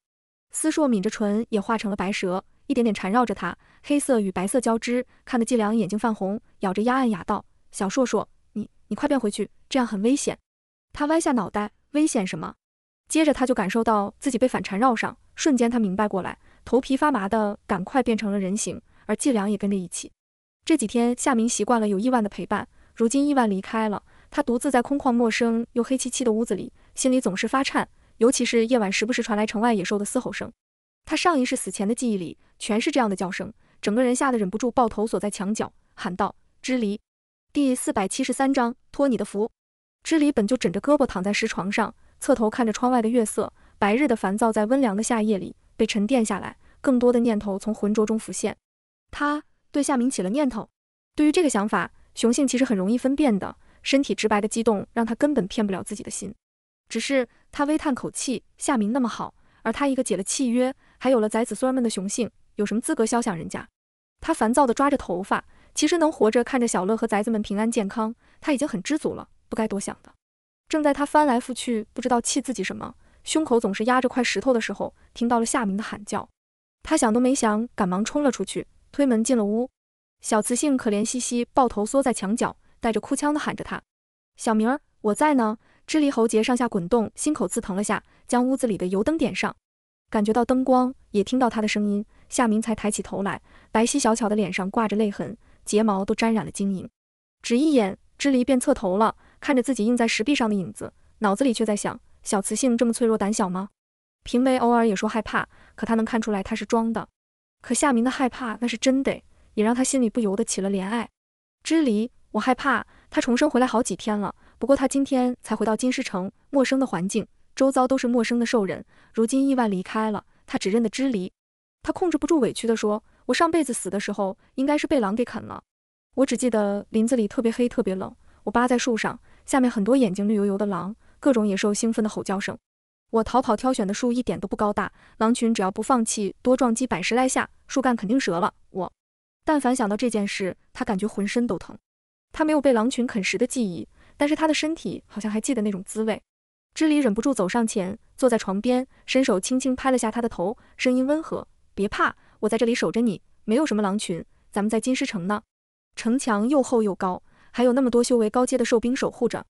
思硕抿着唇，也化成了白蛇，一点点缠绕着他，黑色与白色交织，看得季良眼睛泛红，咬着牙暗哑道：“小硕硕，你你快变回去，这样很危险。”他歪下脑袋，危险什么？接着他就感受到自己被反缠绕上，瞬间他明白过来，头皮发麻的，赶快变成了人形，而季良也跟着一起。这几天，夏明习惯了有亿万的陪伴。如今，亿万离开了，他独自在空旷、陌生又黑漆漆的屋子里，心里总是发颤。尤其是夜晚，时不时传来城外野兽的嘶吼声。他上一世死前的记忆里，全是这样的叫声，整个人吓得忍不住抱头锁在墙角，喊道：“支离。”第四百七十三章，托你的福。支离本就枕着胳膊躺在石床上，侧头看着窗外的月色，白日的烦躁在温凉的夏夜里被沉淀下来，更多的念头从浑浊中浮现。他。对夏明起了念头，对于这个想法，雄性其实很容易分辨的，身体直白的激动让他根本骗不了自己的心。只是他微叹口气，夏明那么好，而他一个解了契约，还有了崽子孙儿们的雄性，有什么资格肖想人家？他烦躁地抓着头发，其实能活着看着小乐和崽子们平安健康，他已经很知足了，不该多想的。正在他翻来覆去不知道气自己什么，胸口总是压着块石头的时候，听到了夏明的喊叫，他想都没想，赶忙冲了出去。推门进了屋，小雌性可怜兮兮抱头缩在墙角，带着哭腔的喊着：“他，小明儿，我在呢。”支离喉结上下滚动，心口刺疼了下，将屋子里的油灯点上。感觉到灯光，也听到他的声音，夏明才抬起头来，白皙小巧的脸上挂着泪痕，睫毛都沾染了晶莹。只一眼，支离便侧头了，看着自己映在石壁上的影子，脑子里却在想：小雌性这么脆弱胆小吗？平眉偶尔也说害怕，可他能看出来她是装的。可夏明的害怕那是真的，也让他心里不由得起了怜爱。知离，我害怕。他重生回来好几天了，不过他今天才回到金狮城，陌生的环境，周遭都是陌生的兽人。如今意外离开了，他只认得知离。他控制不住委屈地说：“我上辈子死的时候，应该是被狼给啃了。我只记得林子里特别黑，特别冷，我扒在树上，下面很多眼睛绿油油的狼，各种野兽兴奋的吼叫声。”我逃跑挑选的树一点都不高大，狼群只要不放弃，多撞击百十来下，树干肯定折了。我但凡想到这件事，他感觉浑身都疼。他没有被狼群啃食的记忆，但是他的身体好像还记得那种滋味。知离忍不住走上前，坐在床边，伸手轻轻拍了下他的头，声音温和：“别怕，我在这里守着你，没有什么狼群，咱们在金狮城呢。城墙又厚又高，还有那么多修为高阶的兽兵守护着。”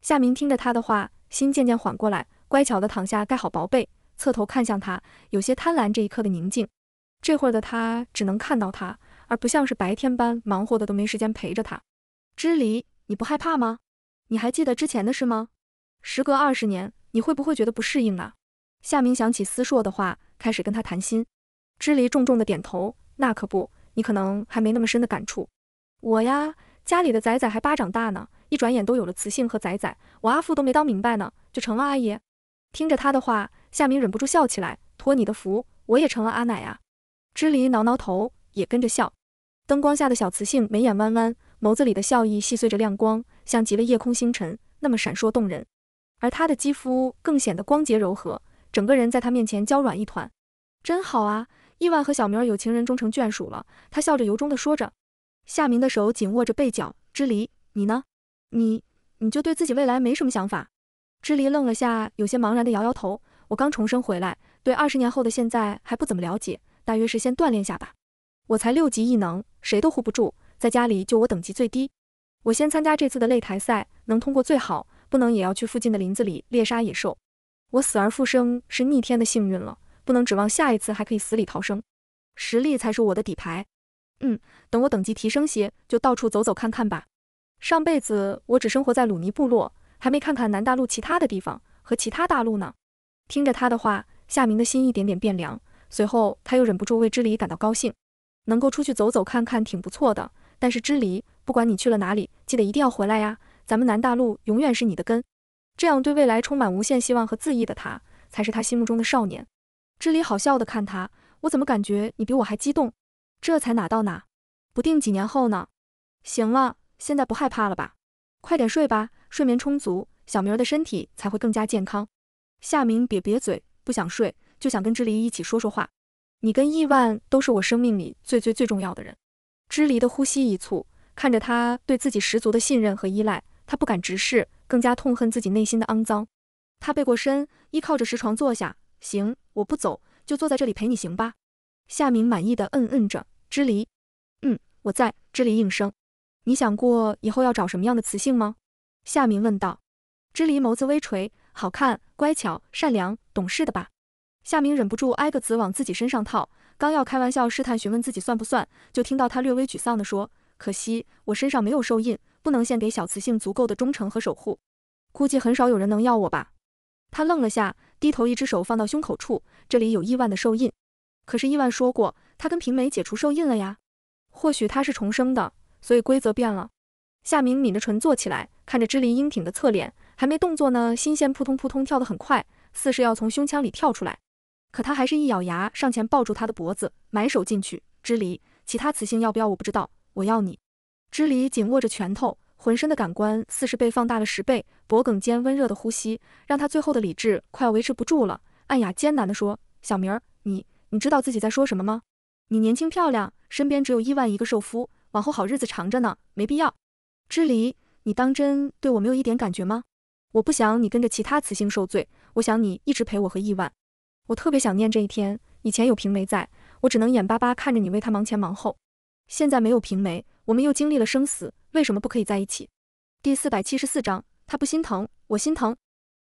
夏明听着他的话，心渐渐缓过来。乖巧地躺下，盖好薄被，侧头看向他，有些贪婪这一刻的宁静。这会儿的他只能看到他，而不像是白天般忙活的都没时间陪着他。知离，你不害怕吗？你还记得之前的事吗？时隔二十年，你会不会觉得不适应啊？夏明想起思硕的话，开始跟他谈心。知离重重的点头。那可不，你可能还没那么深的感触。我呀，家里的仔仔还巴掌大呢，一转眼都有了雌性和仔仔，我阿父都没当明白呢，就成了阿姨。听着他的话，夏明忍不住笑起来。托你的福，我也成了阿奶啊！知离挠挠头，也跟着笑。灯光下的小雌性眉眼弯弯，眸子里的笑意细碎着亮光，像极了夜空星辰，那么闪烁动人。而她的肌肤更显得光洁柔和，整个人在她面前娇软一团。真好啊！亿万和小明儿有情人终成眷属了，他笑着由衷的说着。夏明的手紧握着被角，知离，你呢？你，你就对自己未来没什么想法？知离愣了下，有些茫然地摇摇头。我刚重生回来，对二十年后的现在还不怎么了解。大约是先锻炼下吧。我才六级异能，谁都护不住。在家里就我等级最低，我先参加这次的擂台赛，能通过最好，不能也要去附近的林子里猎杀野兽。我死而复生是逆天的幸运了，不能指望下一次还可以死里逃生。实力才是我的底牌。嗯，等我等级提升些，就到处走走看看吧。上辈子我只生活在鲁尼部落。还没看看南大陆其他的地方和其他大陆呢，听着他的话，夏明的心一点点变凉。随后他又忍不住为知离感到高兴，能够出去走走看看挺不错的。但是知离，不管你去了哪里，记得一定要回来呀。咱们南大陆永远是你的根。这样对未来充满无限希望和自意的他，才是他心目中的少年。知离好笑的看他，我怎么感觉你比我还激动？这才哪到哪？不定几年后呢？行了，现在不害怕了吧？快点睡吧。睡眠充足，小明儿的身体才会更加健康。夏明瘪瘪嘴，不想睡，就想跟知离一起说说话。你跟亿万都是我生命里最最最重要的人。知离的呼吸一促，看着他对自己十足的信任和依赖，他不敢直视，更加痛恨自己内心的肮脏。他背过身，依靠着石床坐下。行，我不走，就坐在这里陪你行吧。夏明满意的嗯嗯着，知离。嗯，我在。知离应声。你想过以后要找什么样的雌性吗？夏明问道：“知离眸子微垂，好看，乖巧，善良，懂事的吧？”夏明忍不住挨个子往自己身上套，刚要开玩笑试探询问自己算不算，就听到他略微沮丧地说：“可惜我身上没有兽印，不能献给小雌性足够的忠诚和守护，估计很少有人能要我吧。”他愣了下，低头，一只手放到胸口处，这里有亿万的兽印。可是亿万说过，他跟平梅解除兽印了呀。或许他是重生的，所以规则变了。夏明抿着唇坐起来，看着支离英挺的侧脸，还没动作呢，心弦扑通扑通跳得很快，似是要从胸腔里跳出来。可他还是一咬牙，上前抱住他的脖子，埋手进去。支离，其他雌性要不要我不知道，我要你。支离紧握着拳头，浑身的感官似是被放大了十倍，脖梗间温热的呼吸让他最后的理智快要维持不住了，暗哑艰难地说：“小明儿，你你知道自己在说什么吗？你年轻漂亮，身边只有亿万一个寿夫，往后好日子长着呢，没必要。”知离，你当真对我没有一点感觉吗？我不想你跟着其他雌性受罪，我想你一直陪我和亿万。我特别想念这一天，以前有平梅在，我只能眼巴巴看着你为他忙前忙后。现在没有平梅，我们又经历了生死，为什么不可以在一起？第四百七十四章，他不心疼，我心疼。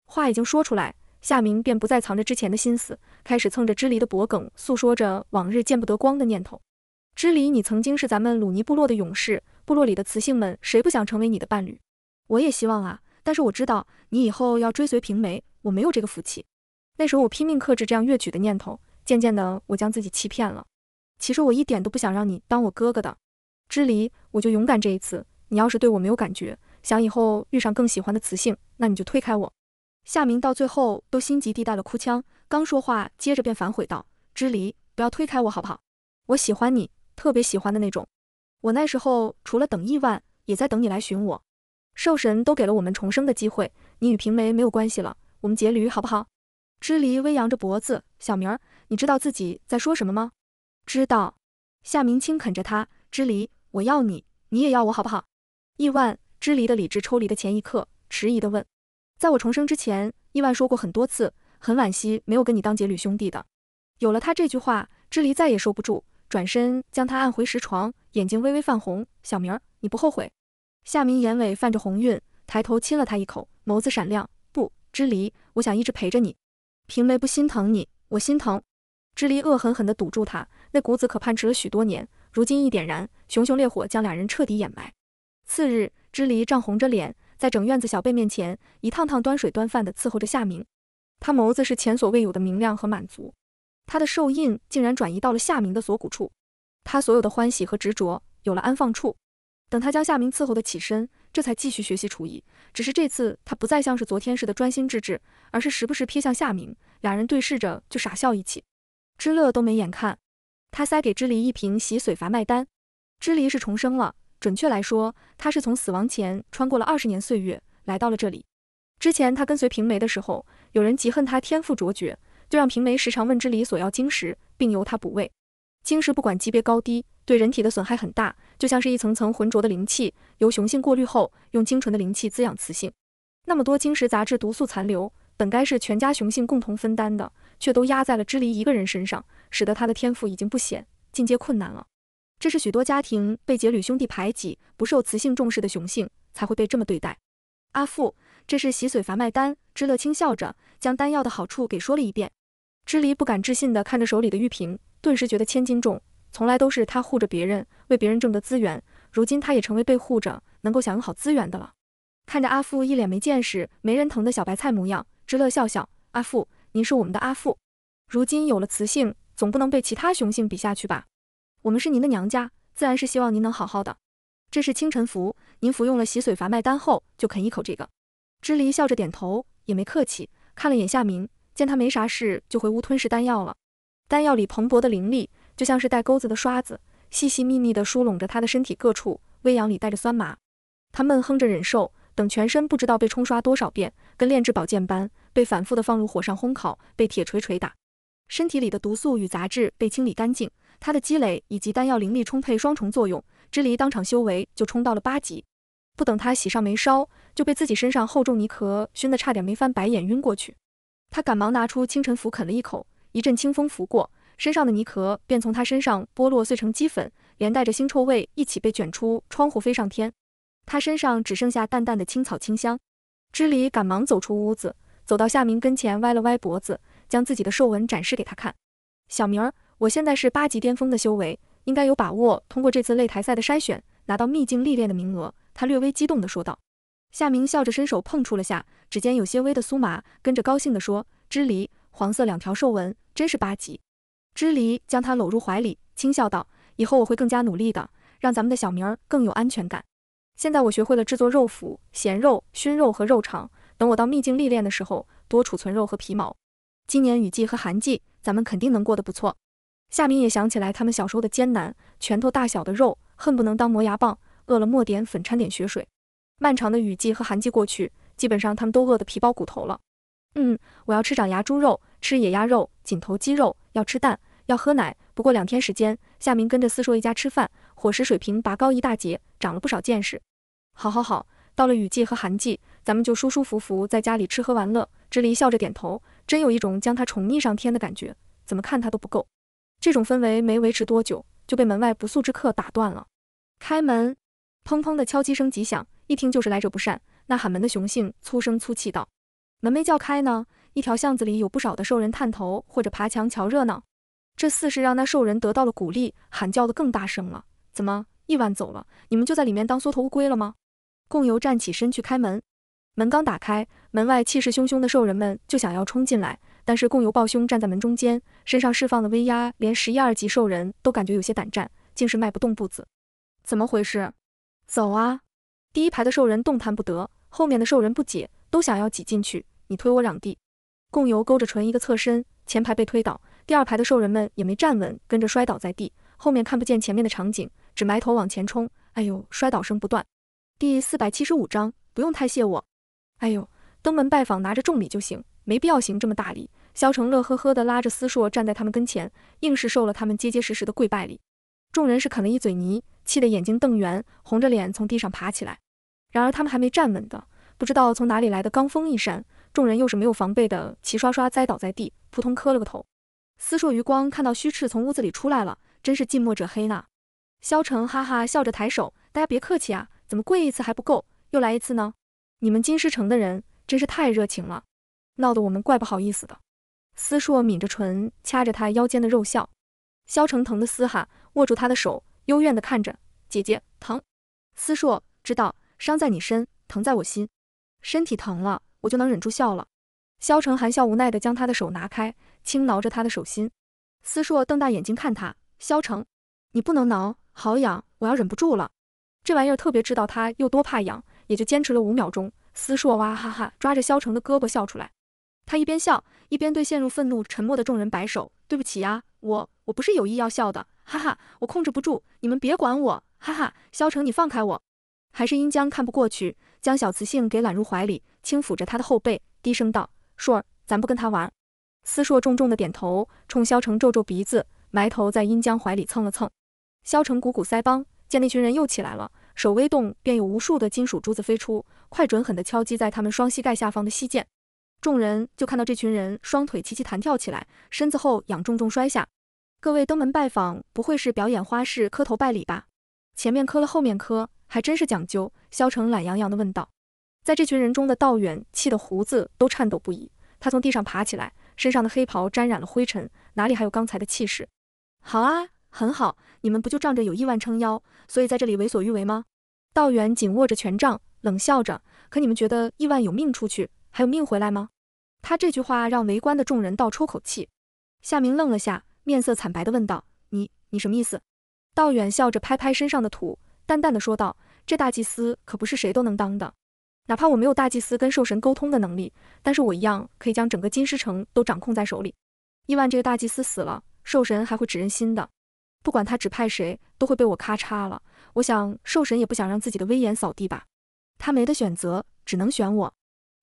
话已经说出来，夏明便不再藏着之前的心思，开始蹭着知离的脖梗，诉说着往日见不得光的念头。知离，你曾经是咱们鲁尼部落的勇士。部落里的雌性们，谁不想成为你的伴侣？我也希望啊，但是我知道你以后要追随平梅，我没有这个福气。那时候我拼命克制这样越举的念头，渐渐的我将自己欺骗了。其实我一点都不想让你当我哥哥的，知离，我就勇敢这一次。你要是对我没有感觉，想以后遇上更喜欢的雌性，那你就推开我。夏明到最后都心急地带了哭腔，刚说话接着便反悔道：“知离，不要推开我好不好？我喜欢你，特别喜欢的那种。”我那时候除了等亿万，也在等你来寻我。兽神都给了我们重生的机会，你与平梅没有关系了。我们结侣好不好？知离微扬着脖子，小明儿，你知道自己在说什么吗？知道。夏明清啃着他，知离，我要你，你也要我好不好？亿万，知离的理智抽离的前一刻，迟疑的问，在我重生之前，亿万说过很多次，很惋惜没有跟你当结侣兄弟的。有了他这句话，知离再也收不住，转身将他按回石床。眼睛微微泛红，小明儿，你不后悔？夏明眼尾泛着红晕，抬头亲了他一口，眸子闪亮。不，知离，我想一直陪着你。平梅不心疼你，我心疼。知离恶狠狠地堵住他，那股子可盼持了许多年，如今一点燃，熊熊烈火将两人彻底掩埋。次日，知离涨红着脸，在整院子小辈面前一趟趟端水端饭的伺候着夏明，他眸子是前所未有的明亮和满足，他的兽印竟然转移到了夏明的锁骨处。他所有的欢喜和执着有了安放处。等他将夏明伺候的起身，这才继续学习厨艺。只是这次他不再像是昨天似的专心致志，而是时不时瞥向夏明，俩人对视着就傻笑一起。知乐都没眼看，他塞给知离一瓶洗髓伐脉丹。知离是重生了，准确来说，他是从死亡前穿过了二十年岁月来到了这里。之前他跟随平梅的时候，有人嫉恨他天赋卓绝，就让平梅时常问知离索要晶石，并由他补位。晶石不管级别高低，对人体的损害很大，就像是一层层浑浊的灵气，由雄性过滤后，用精纯的灵气滋养雌性。那么多晶石杂质、毒素残留，本该是全家雄性共同分担的，却都压在了支离一个人身上，使得他的天赋已经不显，进阶困难了。这是许多家庭被杰旅兄弟排挤，不受雌性重视的雄性才会被这么对待。阿父，这是洗髓伐脉丹。知乐轻笑着将丹药的好处给说了一遍。知离不敢置信地看着手里的玉瓶。顿时觉得千斤重，从来都是他护着别人，为别人挣得资源。如今他也成为被护着，能够享用好资源的了。看着阿父一脸没见识、没人疼的小白菜模样，知乐笑笑：“阿父，您是我们的阿父，如今有了雌性，总不能被其他雄性比下去吧？我们是您的娘家，自然是希望您能好好的。这是清晨服，您服用了洗髓伐脉丹后，就啃一口这个。”知离笑着点头，也没客气，看了眼夏明，见他没啥事，就回屋吞噬丹药了。丹药里蓬勃的灵力，就像是带钩子的刷子，细细密密地梳拢着他的身体各处，微痒里带着酸麻。他闷哼着忍受，等全身不知道被冲刷多少遍，跟炼制宝剑般，被反复的放入火上烘烤，被铁锤锤打，身体里的毒素与杂质被清理干净。他的积累以及丹药灵力充沛双重作用，支离当场修为就冲到了八级。不等他喜上眉梢，就被自己身上厚重泥壳熏得差点没翻白眼晕过去。他赶忙拿出清尘符啃了一口。一阵清风拂过，身上的泥壳便从他身上剥落，碎成齑粉，连带着腥臭味一起被卷出窗户飞上天。他身上只剩下淡淡的青草清香。支离赶忙走出屋子，走到夏明跟前，歪了歪脖子，将自己的兽纹展示给他看。小明儿，我现在是八级巅峰的修为，应该有把握通过这次擂台赛的筛选，拿到秘境历练的名额。他略微激动地说道。夏明笑着伸手碰触了下，指尖有些微的酥麻，跟着高兴地说：“支离。”黄色两条兽纹，真是八级。支离将他搂入怀里，轻笑道：“以后我会更加努力的，让咱们的小明儿更有安全感。现在我学会了制作肉脯、咸肉、熏肉和肉肠，等我到秘境历练的时候，多储存肉和皮毛。今年雨季和寒季，咱们肯定能过得不错。”夏明也想起来他们小时候的艰难，拳头大小的肉，恨不能当磨牙棒。饿了磨点粉掺点血水。漫长的雨季和寒季过去，基本上他们都饿得皮包骨头了。嗯，我要吃长牙猪肉。吃野鸭肉、颈头鸡肉，要吃蛋，要喝奶。不过两天时间，夏明跟着四叔一家吃饭，伙食水平拔高一大截，长了不少见识。好好好，到了雨季和寒季，咱们就舒舒服服在家里吃喝玩乐。支离笑着点头，真有一种将他宠溺上天的感觉，怎么看他都不够。这种氛围没维持多久，就被门外不速之客打断了。开门，砰砰的敲击声极响，一听就是来者不善。那喊门的雄性粗声粗气道：“门没叫开呢。”一条巷子里有不少的兽人探头或者爬墙瞧热闹，这似是让那兽人得到了鼓励，喊叫的更大声了。怎么，亿万走了，你们就在里面当缩头乌龟了吗？共游站起身去开门，门刚打开，门外气势汹汹的兽人们就想要冲进来，但是共游抱胸站在门中间，身上释放的威压连十一二级兽人都感觉有些胆战，竟是迈不动步子。怎么回事？走啊！第一排的兽人动弹不得，后面的兽人不解，都想要挤进去，你推我两地。共由勾着唇，一个侧身，前排被推倒，第二排的兽人们也没站稳，跟着摔倒在地。后面看不见前面的场景，只埋头往前冲。哎呦，摔倒声不断。第四百七十五章，不用太谢我。哎呦，登门拜访拿着重礼就行，没必要行这么大礼。萧成乐呵呵地拉着思硕站在他们跟前，硬是受了他们结结实实的跪拜礼。众人是啃了一嘴泥，气得眼睛瞪圆，红着脸从地上爬起来。然而他们还没站稳的，不知道从哪里来的罡风一扇。众人又是没有防备的，齐刷刷栽倒在地，扑通磕了个头。思硕余光看到虚赤从屋子里出来了，真是近墨者黑呐。萧成哈哈笑着抬手，大家别客气啊，怎么跪一次还不够，又来一次呢？你们金狮城的人真是太热情了，闹得我们怪不好意思的。思硕抿着唇，掐着他腰间的肉笑。萧成疼的嘶哈，握住他的手，幽怨的看着姐姐，疼。思硕知道，伤在你身，疼在我心，身体疼了。我就能忍住笑了。萧成含笑无奈地将他的手拿开，轻挠着他的手心。思硕瞪大眼睛看他，萧成，你不能挠，好痒，我要忍不住了。这玩意儿特别知道他又多怕痒，也就坚持了五秒钟。思硕哇哈哈，抓着萧成的胳膊笑出来。他一边笑，一边对陷入愤怒沉默的众人摆手，对不起呀，我我不是有意要笑的，哈哈，我控制不住，你们别管我，哈哈，萧成你放开我。还是殷江看不过去，将小雌性给揽入怀里，轻抚着他的后背，低声道：“硕儿，咱不跟他玩。”思硕重重的点头，冲萧成皱皱鼻子，埋头在殷江怀里蹭了蹭。萧成鼓鼓腮帮，见那群人又起来了，手微动，便有无数的金属珠子飞出，快准狠的敲击在他们双膝盖下方的膝剑。众人就看到这群人双腿齐齐弹跳起来，身子后仰，重重摔下。各位登门拜访，不会是表演花式磕头拜礼吧？前面磕了，后面磕，还真是讲究。萧成懒洋洋的问道。在这群人中的道远气得胡子都颤抖不已，他从地上爬起来，身上的黑袍沾染了灰尘，哪里还有刚才的气势？好啊，很好，你们不就仗着有亿万撑腰，所以在这里为所欲为吗？道远紧握着权杖，冷笑着。可你们觉得亿万有命出去，还有命回来吗？他这句话让围观的众人倒抽口气。夏明愣了下，面色惨白的问道：“你，你什么意思？”道远笑着拍拍身上的土，淡淡的说道：“这大祭司可不是谁都能当的，哪怕我没有大祭司跟兽神沟通的能力，但是我一样可以将整个金狮城都掌控在手里。伊万这个大祭司死了，兽神还会指认新的，不管他指派谁，都会被我咔嚓了。我想兽神也不想让自己的威严扫地吧，他没得选择，只能选我。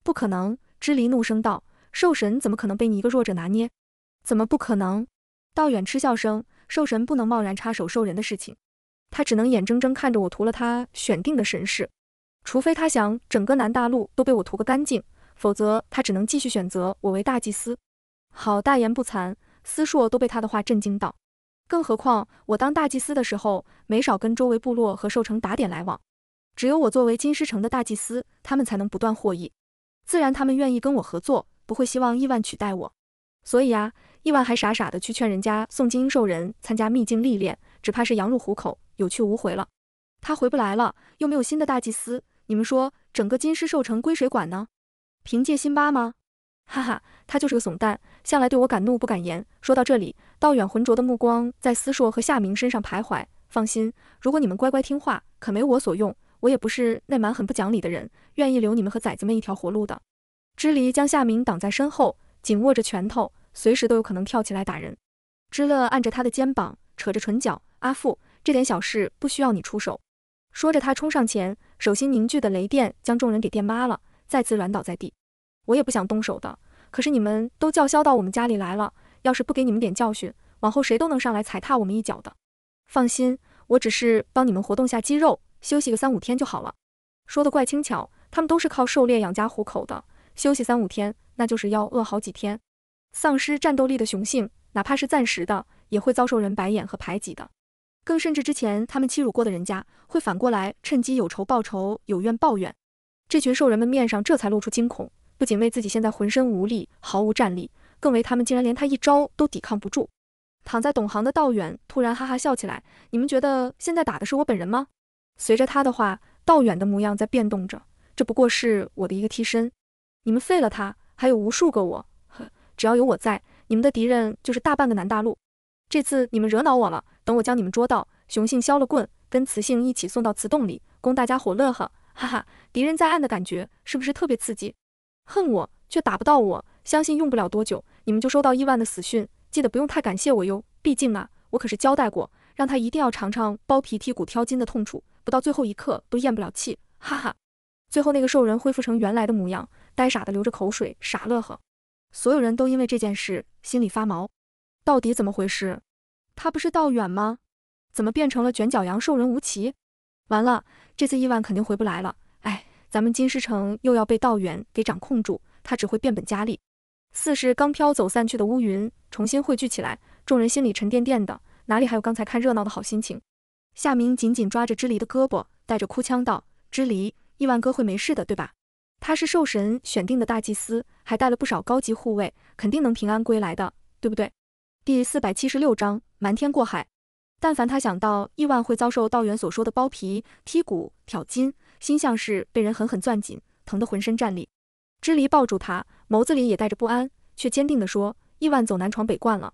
不可能！”支离怒声道：“兽神怎么可能被你一个弱者拿捏？怎么不可能？”道远嗤笑声。兽神不能贸然插手兽人的事情，他只能眼睁睁看着我屠了他选定的神士。除非他想整个南大陆都被我屠个干净，否则他只能继续选择我为大祭司。好大言不惭，思硕都被他的话震惊到。更何况我当大祭司的时候，没少跟周围部落和兽城打点来往，只有我作为金狮城的大祭司，他们才能不断获益。自然他们愿意跟我合作，不会希望亿万取代我。所以呀。意外还傻傻的去劝人家送精英兽人参加秘境历练，只怕是羊入虎口，有去无回了。他回不来了，又没有新的大祭司，你们说整个金狮兽城归谁管呢？凭借辛巴吗？哈哈，他就是个怂蛋，向来对我敢怒不敢言。说到这里，道远浑浊的目光在思硕和夏明身上徘徊。放心，如果你们乖乖听话，可为我所用。我也不是那蛮很不讲理的人，愿意留你们和崽子们一条活路的。知离将夏明挡在身后，紧握着拳头。随时都有可能跳起来打人。知乐按着他的肩膀，扯着唇角：“阿父，这点小事不需要你出手。”说着，他冲上前，手心凝聚的雷电将众人给电麻了，再次软倒在地。我也不想动手的，可是你们都叫嚣到我们家里来了，要是不给你们点教训，往后谁都能上来踩踏我们一脚的。放心，我只是帮你们活动下肌肉，休息个三五天就好了。说的怪轻巧，他们都是靠狩猎养家糊口的，休息三五天，那就是要饿好几天。丧失战斗力的雄性，哪怕是暂时的，也会遭受人白眼和排挤的，更甚至之前他们欺辱过的人家，会反过来趁机有仇报仇，有怨抱怨。这群兽人们面上这才露出惊恐，不仅为自己现在浑身无力，毫无战力，更为他们竟然连他一招都抵抗不住。躺在懂行的道远突然哈哈笑起来：“你们觉得现在打的是我本人吗？”随着他的话，道远的模样在变动着，这不过是我的一个替身，你们废了他，还有无数个我。只要有我在，你们的敌人就是大半个南大陆。这次你们惹恼我了，等我将你们捉到，雄性削了棍，跟雌性一起送到雌洞里，供大家伙乐呵。哈哈，敌人在暗的感觉是不是特别刺激？恨我却打不到我，相信用不了多久，你们就收到亿万的死讯。记得不用太感谢我哟，毕竟啊，我可是交代过，让他一定要尝尝剥皮剔骨挑筋的痛楚，不到最后一刻都咽不了气。哈哈，最后那个兽人恢复成原来的模样，呆傻的流着口水傻乐呵。所有人都因为这件事心里发毛，到底怎么回事？他不是道远吗？怎么变成了卷角羊兽人无奇？完了，这次亿万肯定回不来了。哎，咱们金狮城又要被道远给掌控住，他只会变本加厉。四是刚飘走散去的乌云重新汇聚起来，众人心里沉甸甸的，哪里还有刚才看热闹的好心情？夏明紧紧抓着支离的胳膊，带着哭腔道：“支离，亿万哥会没事的，对吧？”他是兽神选定的大祭司，还带了不少高级护卫，肯定能平安归来的，对不对？第四百七十六章瞒天过海。但凡他想到亿万会遭受道元所说的剥皮、剔骨、挑筋，心像是被人狠狠攥紧，疼得浑身战栗。支离抱住他，眸子里也带着不安，却坚定地说：“亿万走南闯北惯了，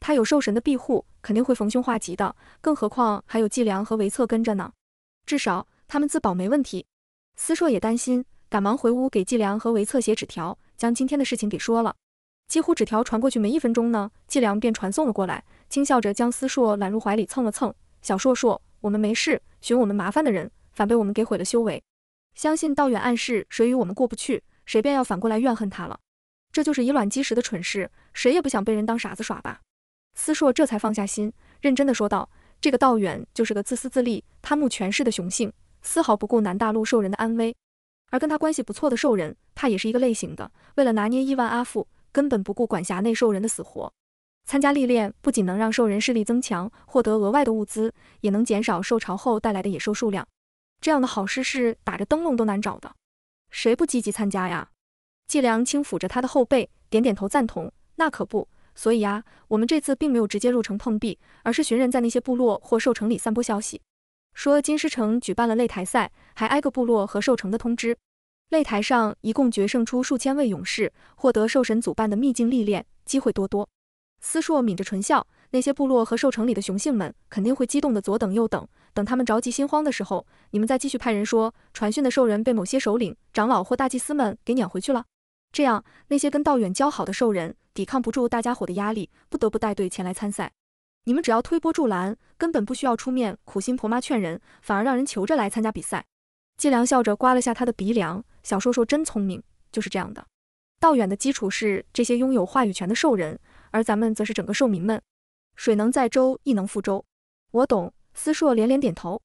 他有兽神的庇护，肯定会逢凶化吉的。更何况还有季良和维策跟着呢，至少他们自保没问题。”思硕也担心。赶忙回屋给纪良和维策写纸条，将今天的事情给说了。几乎纸条传过去没一分钟呢，纪良便传送了过来，轻笑着将思硕揽入怀里蹭了蹭。小硕硕，我们没事，寻我们麻烦的人反被我们给毁了修为。相信道远暗示，谁与我们过不去，谁便要反过来怨恨他了。这就是以卵击石的蠢事，谁也不想被人当傻子耍吧？思硕这才放下心，认真的说道：“这个道远就是个自私自利、贪慕权势的雄性，丝毫不顾南大陆兽人的安危。”而跟他关系不错的兽人，怕也是一个类型的。为了拿捏亿万阿富，根本不顾管辖内兽人的死活。参加历练不仅能让兽人势力增强，获得额外的物资，也能减少受潮后带来的野兽数量。这样的好事是打着灯笼都难找的，谁不积极参加呀？季良轻抚着他的后背，点点头赞同。那可不，所以呀，我们这次并没有直接入城碰壁，而是寻人在那些部落或兽城里散播消息。说金狮城举办了擂台赛，还挨个部落和兽城的通知。擂台上一共决胜出数千位勇士，获得兽神组办的秘境历练机会多多。思硕抿着唇笑，那些部落和兽城里的雄性们肯定会激动的左等右等，等他们着急心慌的时候，你们再继续派人说传讯的兽人被某些首领、长老或大祭司们给撵回去了。这样，那些跟道远交好的兽人抵抗不住大家伙的压力，不得不带队前来参赛。你们只要推波助澜，根本不需要出面苦心婆妈劝人，反而让人求着来参加比赛。季良笑着刮了下他的鼻梁，小硕硕真聪明，就是这样的。道远的基础是这些拥有话语权的兽人，而咱们则是整个兽民们。水能载舟，亦能覆舟。我懂。思硕连连点头。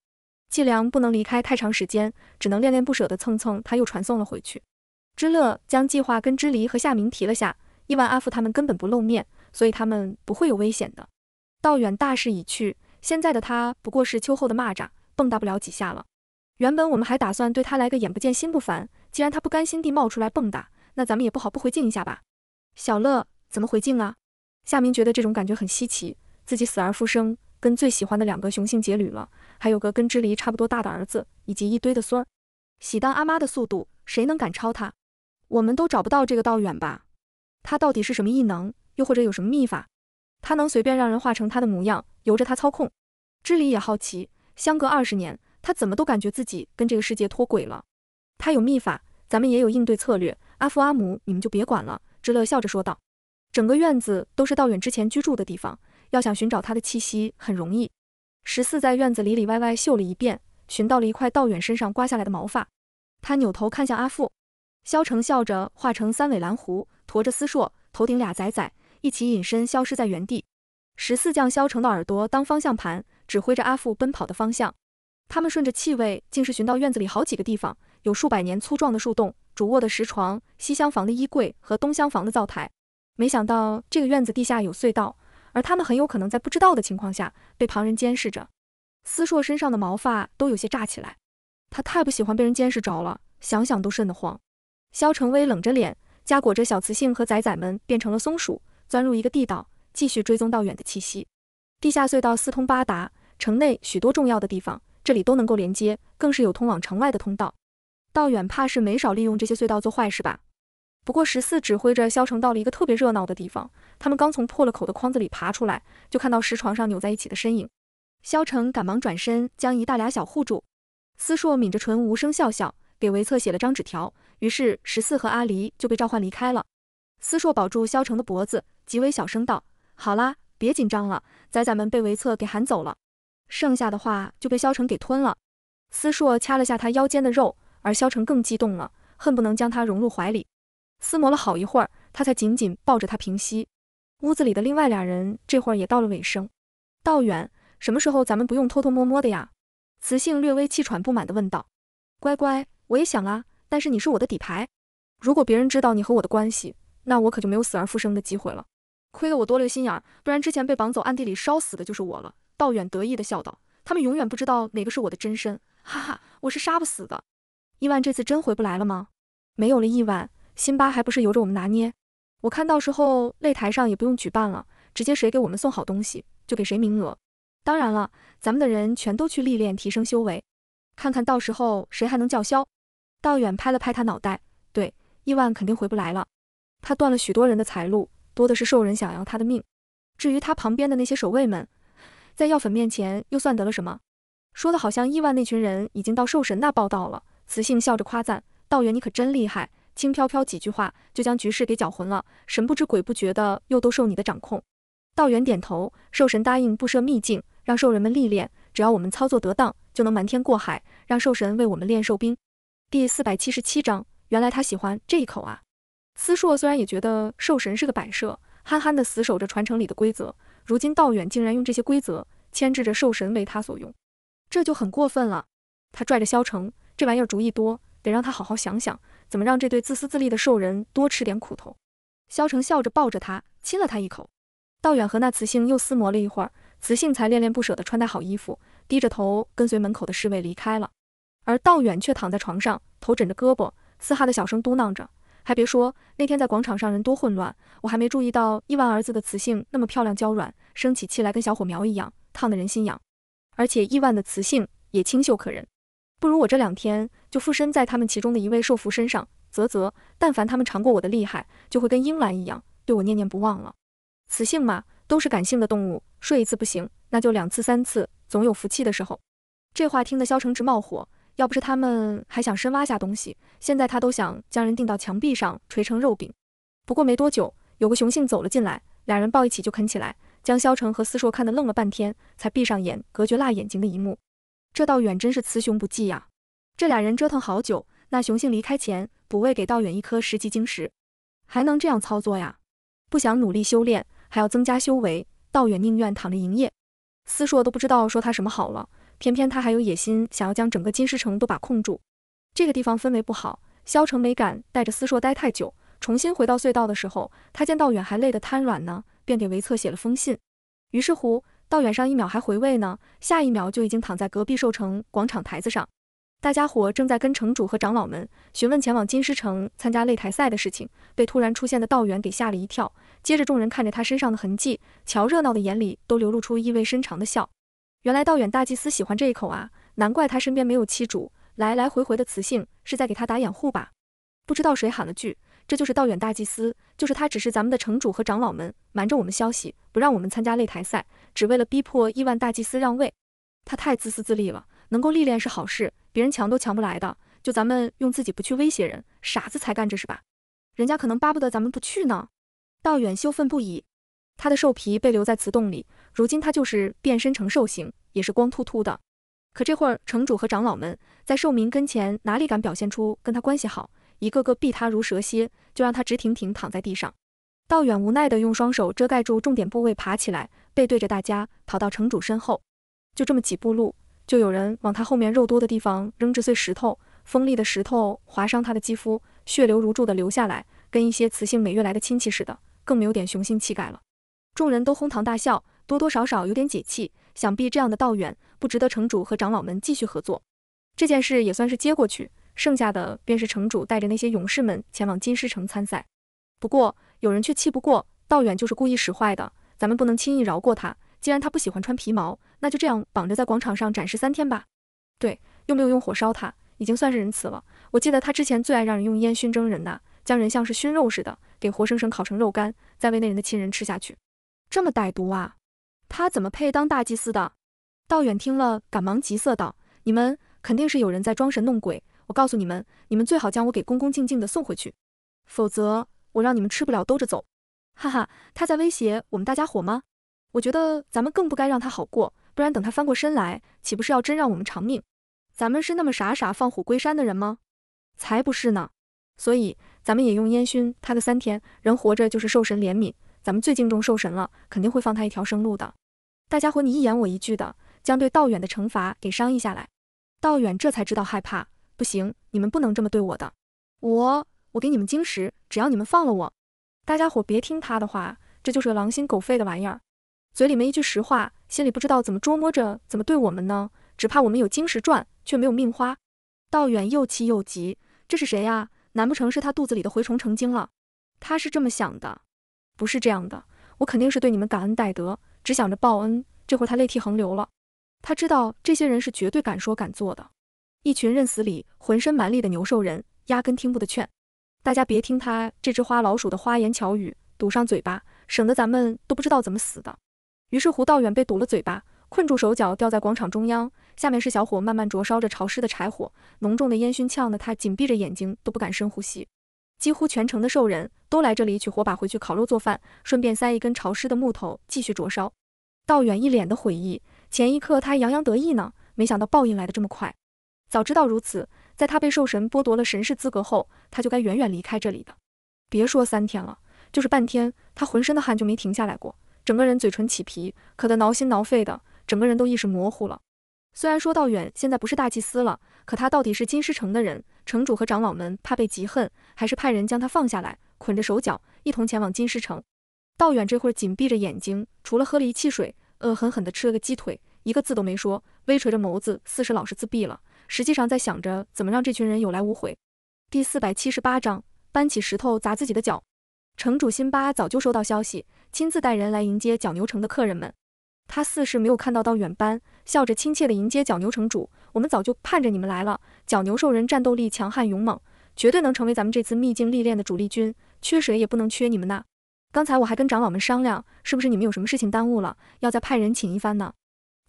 季良不能离开太长时间，只能恋恋不舍的蹭蹭，他又传送了回去。知乐将计划跟知离和夏明提了下，伊万阿父他们根本不露面，所以他们不会有危险的。道远大势已去，现在的他不过是秋后的蚂蚱，蹦跶不了几下了。原本我们还打算对他来个眼不见心不烦，既然他不甘心地冒出来蹦跶，那咱们也不好不回敬一下吧。小乐，怎么回敬啊？夏明觉得这种感觉很稀奇，自己死而复生，跟最喜欢的两个雄性结侣了，还有个跟芝离差不多大的儿子，以及一堆的孙儿，喜当阿妈的速度，谁能赶超他？我们都找不到这个道远吧？他到底是什么异能，又或者有什么秘法？他能随便让人画成他的模样，由着他操控。知礼也好奇，相隔二十年，他怎么都感觉自己跟这个世界脱轨了。他有秘法，咱们也有应对策略。阿父阿母，你们就别管了。”知乐笑着说道。整个院子都是道远之前居住的地方，要想寻找他的气息很容易。十四在院子里里外外嗅了一遍，寻到了一块道远身上刮下来的毛发。他扭头看向阿父，萧成笑着化成三尾蓝狐，驮着思硕，头顶俩崽崽，一起隐身消失在原地。十四将萧成的耳朵当方向盘，指挥着阿富奔跑的方向。他们顺着气味，竟是寻到院子里好几个地方，有数百年粗壮的树洞、主卧的石床、西厢房的衣柜和东厢房的灶台。没想到这个院子地下有隧道，而他们很有可能在不知道的情况下被旁人监视着。思硕身上的毛发都有些炸起来，他太不喜欢被人监视着了，想想都瘆得慌。萧成威冷着脸，夹裹着小雌性和崽崽们变成了松鼠。钻入一个地道，继续追踪道远的气息。地下隧道四通八达，城内许多重要的地方，这里都能够连接，更是有通往城外的通道。道远怕是没少利用这些隧道做坏事吧？不过十四指挥着萧城到了一个特别热闹的地方，他们刚从破了口的筐子里爬出来，就看到石床上扭在一起的身影。萧城赶忙转身将一大俩小护住。思硕抿着唇无声笑笑，给维策写了张纸条。于是十四和阿离就被召唤离开了。思硕保住萧城的脖子。极为小声道：“好啦，别紧张了，仔仔们被维策给喊走了，剩下的话就被萧城给吞了。”思硕掐了下他腰间的肉，而萧城更激动了，恨不能将他融入怀里。思磨了好一会儿，他才紧紧抱着他平息。屋子里的另外俩人这会儿也到了尾声。道远，什么时候咱们不用偷偷摸摸的呀？雌性略微气喘不满的问道：“乖乖，我也想啊，但是你是我的底牌，如果别人知道你和我的关系，那我可就没有死而复生的机会了。”亏得我多了个心眼儿，不然之前被绑走、暗地里烧死的就是我了。道远得意地笑道：“他们永远不知道哪个是我的真身，哈哈，我是杀不死的。”伊万这次真回不来了吗？没有了伊万，辛巴还不是由着我们拿捏？我看到时候擂台上也不用举办了，直接谁给我们送好东西，就给谁名额。当然了，咱们的人全都去历练，提升修为，看看到时候谁还能叫嚣。道远拍了拍他脑袋，对，伊万肯定回不来了，他断了许多人的财路。多的是兽人想要他的命，至于他旁边的那些守卫们，在药粉面前又算得了什么？说的好像亿万那群人已经到兽神那报道了。雌性笑着夸赞：“道远，你可真厉害，轻飘飘几句话就将局势给搅浑了，神不知鬼不觉的，又都受你的掌控。”道远点头。兽神答应布设秘境，让兽人们历练，只要我们操作得当，就能瞒天过海，让兽神为我们练兽兵。第四百七十七章，原来他喜欢这一口啊。思硕虽然也觉得兽神是个摆设，憨憨的死守着传承里的规则。如今道远竟然用这些规则牵制着兽神为他所用，这就很过分了。他拽着萧成，这玩意儿主意多，得让他好好想想怎么让这对自私自利的兽人多吃点苦头。萧成笑着抱着他，亲了他一口。道远和那雌性又厮磨了一会儿，雌性才恋恋不舍地穿戴好衣服，低着头跟随门口的侍卫离开了。而道远却躺在床上，头枕着胳膊，嘶哈的小声嘟囔着。还别说，那天在广场上人多混乱，我还没注意到亿万儿子的雌性那么漂亮娇软，生起气来跟小火苗一样，烫得人心痒。而且亿万的雌性也清秀可人，不如我这两天就附身在他们其中的一位兽符身上。啧啧，但凡他们尝过我的厉害，就会跟英兰一样对我念念不忘了。雌性嘛，都是感性的动物，睡一次不行，那就两次三次，总有服气的时候。这话听得萧成直冒火。要不是他们还想深挖下东西，现在他都想将人钉到墙壁上，锤成肉饼。不过没多久，有个雄性走了进来，俩人抱一起就啃起来，将萧成和司硕看的愣了半天，才闭上眼，隔绝辣眼睛的一幕。这道远真是雌雄不济呀！这俩人折腾好久，那雄性离开前，补位给道远一颗十级晶石，还能这样操作呀？不想努力修炼，还要增加修为，道远宁愿躺着营业。司硕都不知道说他什么好了。偏偏他还有野心，想要将整个金狮城都把控住。这个地方氛围不好，萧城没敢带着思硕待太久。重新回到隧道的时候，他见道远还累得瘫软呢，便给维策写了封信。于是乎，道远上一秒还回味呢，下一秒就已经躺在隔壁寿城广场台子上。大家伙正在跟城主和长老们询问前往金狮城参加擂台赛的事情，被突然出现的道远给吓了一跳。接着，众人看着他身上的痕迹，瞧热闹的眼里都流露出意味深长的笑。原来道远大祭司喜欢这一口啊，难怪他身边没有妻主，来来回回的雌性是在给他打掩护吧？不知道谁喊了句：“这就是道远大祭司，就是他，只是咱们的城主和长老们瞒着我们消息，不让我们参加擂台赛，只为了逼迫亿万大祭司让位。他太自私自利了，能够历练是好事，别人强都强不来的，就咱们用自己不去威胁人，傻子才干这是吧？人家可能巴不得咱们不去呢。”道远羞愤不已。他的兽皮被留在瓷洞里，如今他就是变身成兽形，也是光秃秃的。可这会儿，城主和长老们在兽民跟前，哪里敢表现出跟他关系好？一个个避他如蛇蝎，就让他直挺挺躺在地上。道远无奈的用双手遮盖住重点部位，爬起来，背对着大家，跑到城主身后。就这么几步路，就有人往他后面肉多的地方扔着碎石头，锋利的石头划伤他的肌肤，血流如注的流下来，跟一些雌性每月来的亲戚似的，更没有点雄性气概了。众人都哄堂大笑，多多少少有点解气。想必这样的道远不值得城主和长老们继续合作，这件事也算是接过去。剩下的便是城主带着那些勇士们前往金狮城参赛。不过有人却气不过，道远就是故意使坏的，咱们不能轻易饶过他。既然他不喜欢穿皮毛，那就这样绑着在广场上展示三天吧。对，又没有用火烧他，已经算是仁慈了。我记得他之前最爱让人用烟熏蒸人呐，将人像是熏肉似的，给活生生烤成肉干，再喂那人的亲人吃下去。这么歹毒啊！他怎么配当大祭司的？道远听了，赶忙急色道：“你们肯定是有人在装神弄鬼，我告诉你们，你们最好将我给恭恭敬敬的送回去，否则我让你们吃不了兜着走。”哈哈，他在威胁我们大家伙吗？我觉得咱们更不该让他好过，不然等他翻过身来，岂不是要真让我们偿命？咱们是那么傻傻放虎归山的人吗？才不是呢！所以咱们也用烟熏他个三天，人活着就是受神怜悯。咱们最敬重兽神了，肯定会放他一条生路的。大家伙，你一言我一句的，将对道远的惩罚给商议下来。道远这才知道害怕，不行，你们不能这么对我的。我，我给你们晶石，只要你们放了我。大家伙别听他的话，这就是个狼心狗肺的玩意儿，嘴里没一句实话，心里不知道怎么捉摸着怎么对我们呢。只怕我们有晶石赚，却没有命花。道远又气又急，这是谁呀？难不成是他肚子里的蛔虫成精了？他是这么想的。不是这样的，我肯定是对你们感恩戴德，只想着报恩。这会儿他泪涕横流了，他知道这些人是绝对敢说敢做的，一群认死理、浑身蛮力的牛兽人，压根听不得劝。大家别听他这只花老鼠的花言巧语，堵上嘴巴，省得咱们都不知道怎么死的。于是胡道远被堵了嘴巴，困住手脚，吊在广场中央。下面是小火慢慢灼烧着潮湿的柴火，浓重的烟熏呛得他紧闭着眼睛，都不敢深呼吸。几乎全城的兽人都来这里取火把回去烤肉做饭，顺便塞一根潮湿的木头继续灼烧。道远一脸的悔意，前一刻他洋洋得意呢，没想到报应来的这么快。早知道如此，在他被兽神剥夺了神士资格后，他就该远远离开这里的。别说三天了，就是半天，他浑身的汗就没停下来过，整个人嘴唇起皮，渴得挠心挠肺的，整个人都意识模糊了。虽然说道远现在不是大祭司了。可他到底是金狮城的人，城主和长老们怕被嫉恨，还是派人将他放下来，捆着手脚，一同前往金狮城。道远这会儿紧闭着眼睛，除了喝了一汽水，恶狠狠地吃了个鸡腿，一个字都没说，微垂着眸子，似是老实自闭了，实际上在想着怎么让这群人有来无回。第四百七十八章搬起石头砸自己的脚。城主辛巴早就收到消息，亲自带人来迎接角牛城的客人们。他似是没有看到到远班，笑着亲切地迎接角牛城主。我们早就盼着你们来了。角牛兽人战斗力强悍勇猛，绝对能成为咱们这次秘境历练的主力军。缺谁也不能缺你们呐。刚才我还跟长老们商量，是不是你们有什么事情耽误了，要再派人请一番呢？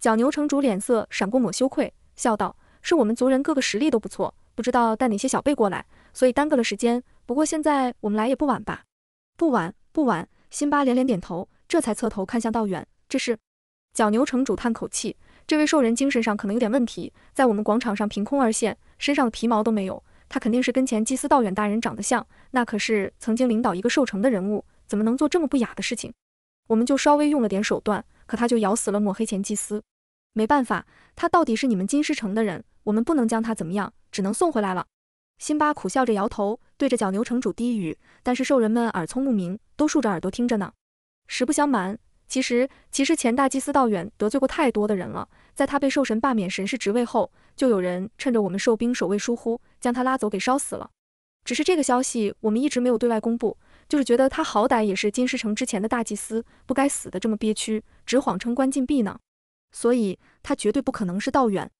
角牛城主脸色闪过抹羞愧，笑道：“是我们族人各个实力都不错，不知道带哪些小辈过来，所以耽搁了时间。不过现在我们来也不晚吧？”不晚，不晚。辛巴连连点头，这才侧头看向道远，这是。角牛城主叹口气：“这位兽人精神上可能有点问题，在我们广场上凭空而现，身上的皮毛都没有。他肯定是跟前祭司道远大人长得像，那可是曾经领导一个兽城的人物，怎么能做这么不雅的事情？我们就稍微用了点手段，可他就咬死了抹黑前祭司。没办法，他到底是你们金狮城的人，我们不能将他怎么样，只能送回来了。”辛巴苦笑着摇头，对着角牛城主低语：“但是兽人们耳聪目明，都竖着耳朵听着呢。实不相瞒。”其实，其实前大祭司道远得罪过太多的人了。在他被兽神罢免神士职位后，就有人趁着我们兽兵守卫疏忽，将他拉走给烧死了。只是这个消息我们一直没有对外公布，就是觉得他好歹也是金狮城之前的大祭司，不该死的这么憋屈，只谎称关禁闭呢。所以，他绝对不可能是道远。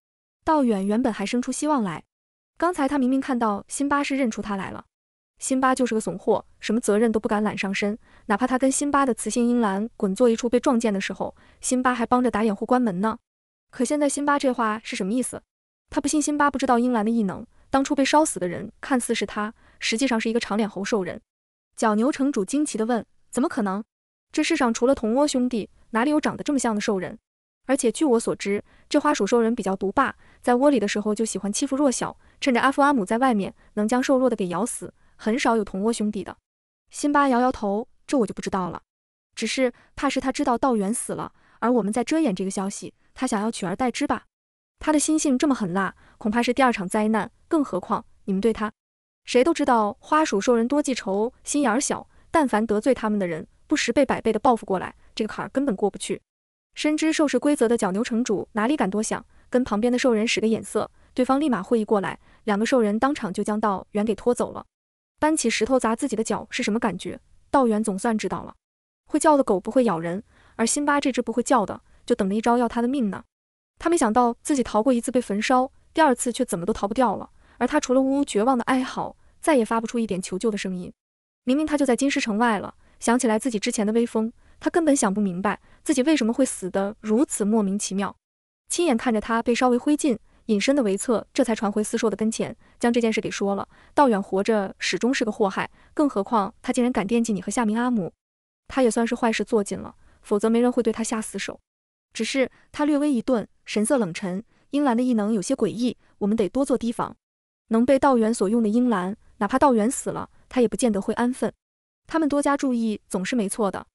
道远原本还生出希望来，刚才他明明看到辛巴是认出他来了。辛巴就是个怂货，什么责任都不敢揽上身。哪怕他跟辛巴的雌性英兰滚坐一处被撞见的时候，辛巴还帮着打掩护关门呢。可现在辛巴这话是什么意思？他不信辛巴不知道英兰的异能。当初被烧死的人看似是他，实际上是一个长脸猴兽人。角牛城主惊奇的问：“怎么可能？这世上除了同窝兄弟，哪里有长得这么像的兽人？而且据我所知，这花鼠兽人比较独霸，在窝里的时候就喜欢欺负弱小。趁着阿父阿母在外面，能将瘦弱的给咬死。”很少有同窝兄弟的，辛巴摇摇头，这我就不知道了。只是怕是他知道道远死了，而我们在遮掩这个消息，他想要取而代之吧？他的心性这么狠辣，恐怕是第二场灾难。更何况你们对他，谁都知道花鼠兽人多记仇，心眼小，但凡得罪他们的人，不十倍百倍的报复过来，这个坎儿根本过不去。深知兽世规则的角牛城主哪里敢多想，跟旁边的兽人使个眼色，对方立马会意过来，两个兽人当场就将道远给拖走了。搬起石头砸自己的脚是什么感觉？道远总算知道了。会叫的狗不会咬人，而辛巴这只不会叫的，就等着一招要他的命呢。他没想到自己逃过一次被焚烧，第二次却怎么都逃不掉了。而他除了呜呜绝望的哀嚎，再也发不出一点求救的声音。明明他就在金狮城外了，想起来自己之前的威风，他根本想不明白自己为什么会死得如此莫名其妙。亲眼看着他被烧为灰烬。隐身的维策这才传回思硕的跟前，将这件事给说了。道远活着始终是个祸害，更何况他竟然敢惦记你和夏明阿母，他也算是坏事做尽了。否则没人会对他下死手。只是他略微一顿，神色冷沉。英兰的异能有些诡异，我们得多做提防。能被道远所用的英兰，哪怕道远死了，他也不见得会安分。他们多加注意总是没错的。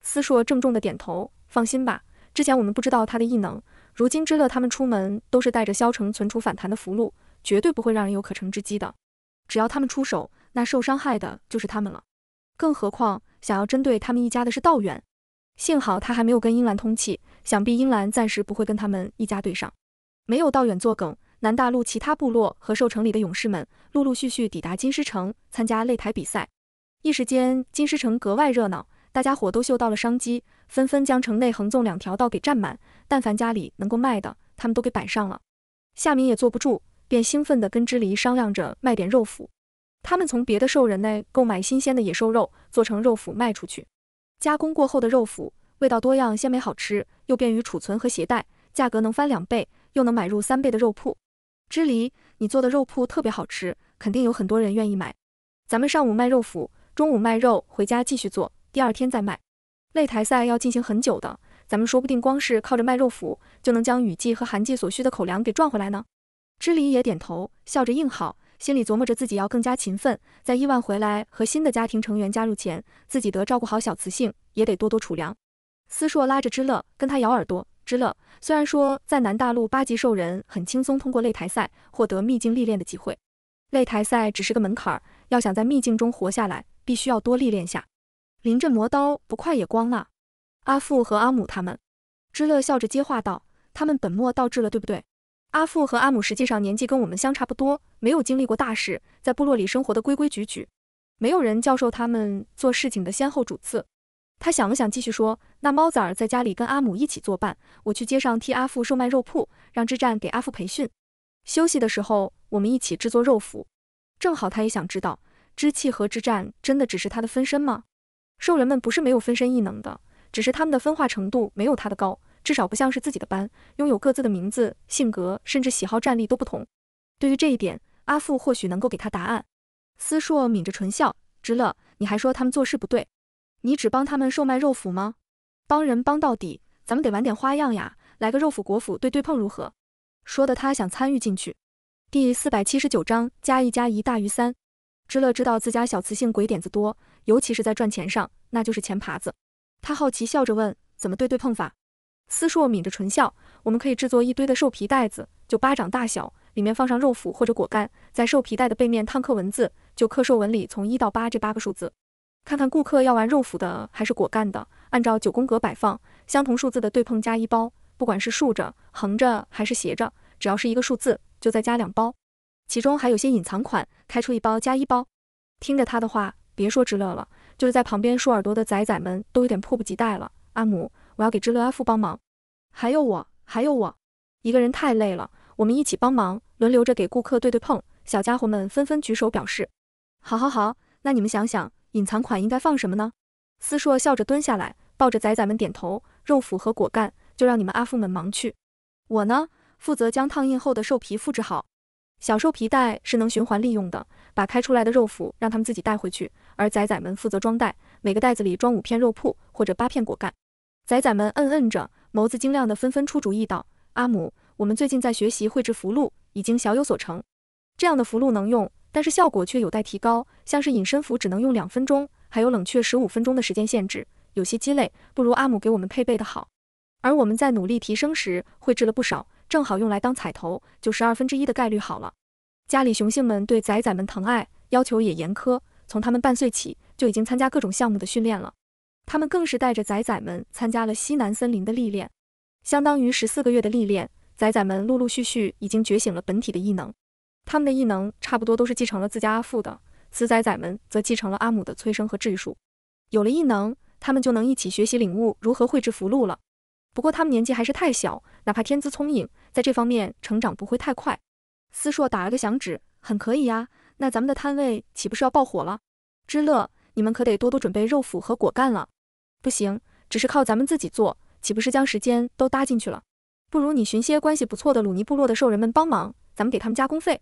思硕郑重的点头，放心吧，之前我们不知道他的异能。如今之乐，他们出门都是带着萧城存储反弹的符禄，绝对不会让人有可乘之机的。只要他们出手，那受伤害的就是他们了。更何况，想要针对他们一家的是道远，幸好他还没有跟英兰通气，想必英兰暂时不会跟他们一家对上。没有道远作梗，南大陆其他部落和兽城里的勇士们陆陆续续抵达金狮城参加擂台比赛，一时间金狮城格外热闹。大家伙都嗅到了商机，纷纷将城内横纵两条道给占满。但凡家里能够卖的，他们都给摆上了。夏明也坐不住，便兴奋地跟支离商量着卖点肉脯。他们从别的兽人那购买新鲜的野兽肉，做成肉脯卖出去。加工过后的肉脯味道多样，鲜美好吃，又便于储存和携带，价格能翻两倍，又能买入三倍的肉铺。支离，你做的肉铺特别好吃，肯定有很多人愿意买。咱们上午卖肉脯，中午卖肉，回家继续做。第二天再卖，擂台赛要进行很久的，咱们说不定光是靠着卖肉脯，就能将雨季和寒季所需的口粮给赚回来呢。知礼也点头，笑着应好，心里琢磨着自己要更加勤奋，在亿万回来和新的家庭成员加入前，自己得照顾好小雌性，也得多多储粮。思硕拉着知乐，跟他咬耳朵。知乐虽然说在南大陆八级兽人很轻松通过擂台赛，获得秘境历练的机会，擂台赛只是个门槛儿，要想在秘境中活下来，必须要多历练下。临阵磨刀不快也光啊！阿父和阿母他们，知乐笑着接话道：“他们本末倒置了，对不对？”阿父和阿母实际上年纪跟我们相差不多，没有经历过大事，在部落里生活的规规矩矩，没有人教授他们做事情的先后主次。他想了想，继续说：“那猫崽儿在家里跟阿母一起作伴，我去街上替阿父售卖肉铺，让之战给阿父培训。休息的时候，我们一起制作肉脯，正好他也想知道，知气和之战真的只是他的分身吗？”兽人们不是没有分身异能的，只是他们的分化程度没有他的高，至少不像是自己的班，拥有各自的名字、性格，甚至喜好、战力都不同。对于这一点，阿父或许能够给他答案。思硕抿着唇笑，直乐，你还说他们做事不对？你只帮他们售卖肉脯吗？帮人帮到底，咱们得玩点花样呀！来个肉脯国府对对碰如何？说的他想参与进去。第四百七十九章：加一加一大于三。知乐知道自家小雌性鬼点子多，尤其是在赚钱上，那就是钱耙子。他好奇笑着问：“怎么对对碰法？”思硕抿着唇笑：“我们可以制作一堆的兽皮袋子，就巴掌大小，里面放上肉脯或者果干，在兽皮袋的背面烫刻文字，就刻兽纹理，从一到八这八个数字。看看顾客要玩肉脯的还是果干的，按照九宫格摆放，相同数字的对碰加一包，不管是竖着、横着还是斜着，只要是一个数字，就再加两包。”其中还有些隐藏款，开出一包加一包。听着他的话，别说知乐了，就是在旁边竖耳朵的仔仔们都有点迫不及待了。阿母，我要给知乐阿父帮忙，还有我，还有我，一个人太累了，我们一起帮忙，轮流着给顾客对对碰。小家伙们纷纷举手表示。好，好，好，那你们想想，隐藏款应该放什么呢？思硕笑着蹲下来，抱着仔仔们点头。肉脯和果干就让你们阿父们忙去，我呢，负责将烫印后的兽皮复制好。小兽皮带是能循环利用的，把开出来的肉脯让他们自己带回去，而仔仔们负责装袋，每个袋子里装五片肉脯或者八片果干。仔仔们嗯嗯着，眸子精亮的纷纷出主意道：“阿姆，我们最近在学习绘制符箓，已经小有所成。这样的符箓能用，但是效果却有待提高，像是隐身符只能用两分钟，还有冷却十五分钟的时间限制，有些鸡肋，不如阿姆给我们配备的好。而我们在努力提升时，绘制了不少。”正好用来当彩头，就十二分之一的概率好了。家里雄性们对仔仔们疼爱，要求也严苛。从他们半岁起就已经参加各种项目的训练了。他们更是带着仔仔们参加了西南森林的历练，相当于十四个月的历练。仔仔们陆陆续续已经觉醒了本体的异能，他们的异能差不多都是继承了自家阿父的，雌仔仔们则继承了阿母的催生和治愈术。有了异能，他们就能一起学习领悟如何绘制符箓了。不过他们年纪还是太小。哪怕天资聪颖，在这方面成长不会太快。思硕打了个响指，很可以呀，那咱们的摊位岂不是要爆火了？知乐，你们可得多多准备肉脯和果干了。不行，只是靠咱们自己做，岂不是将时间都搭进去了？不如你寻些关系不错的鲁尼部落的兽人们帮忙，咱们给他们加工费。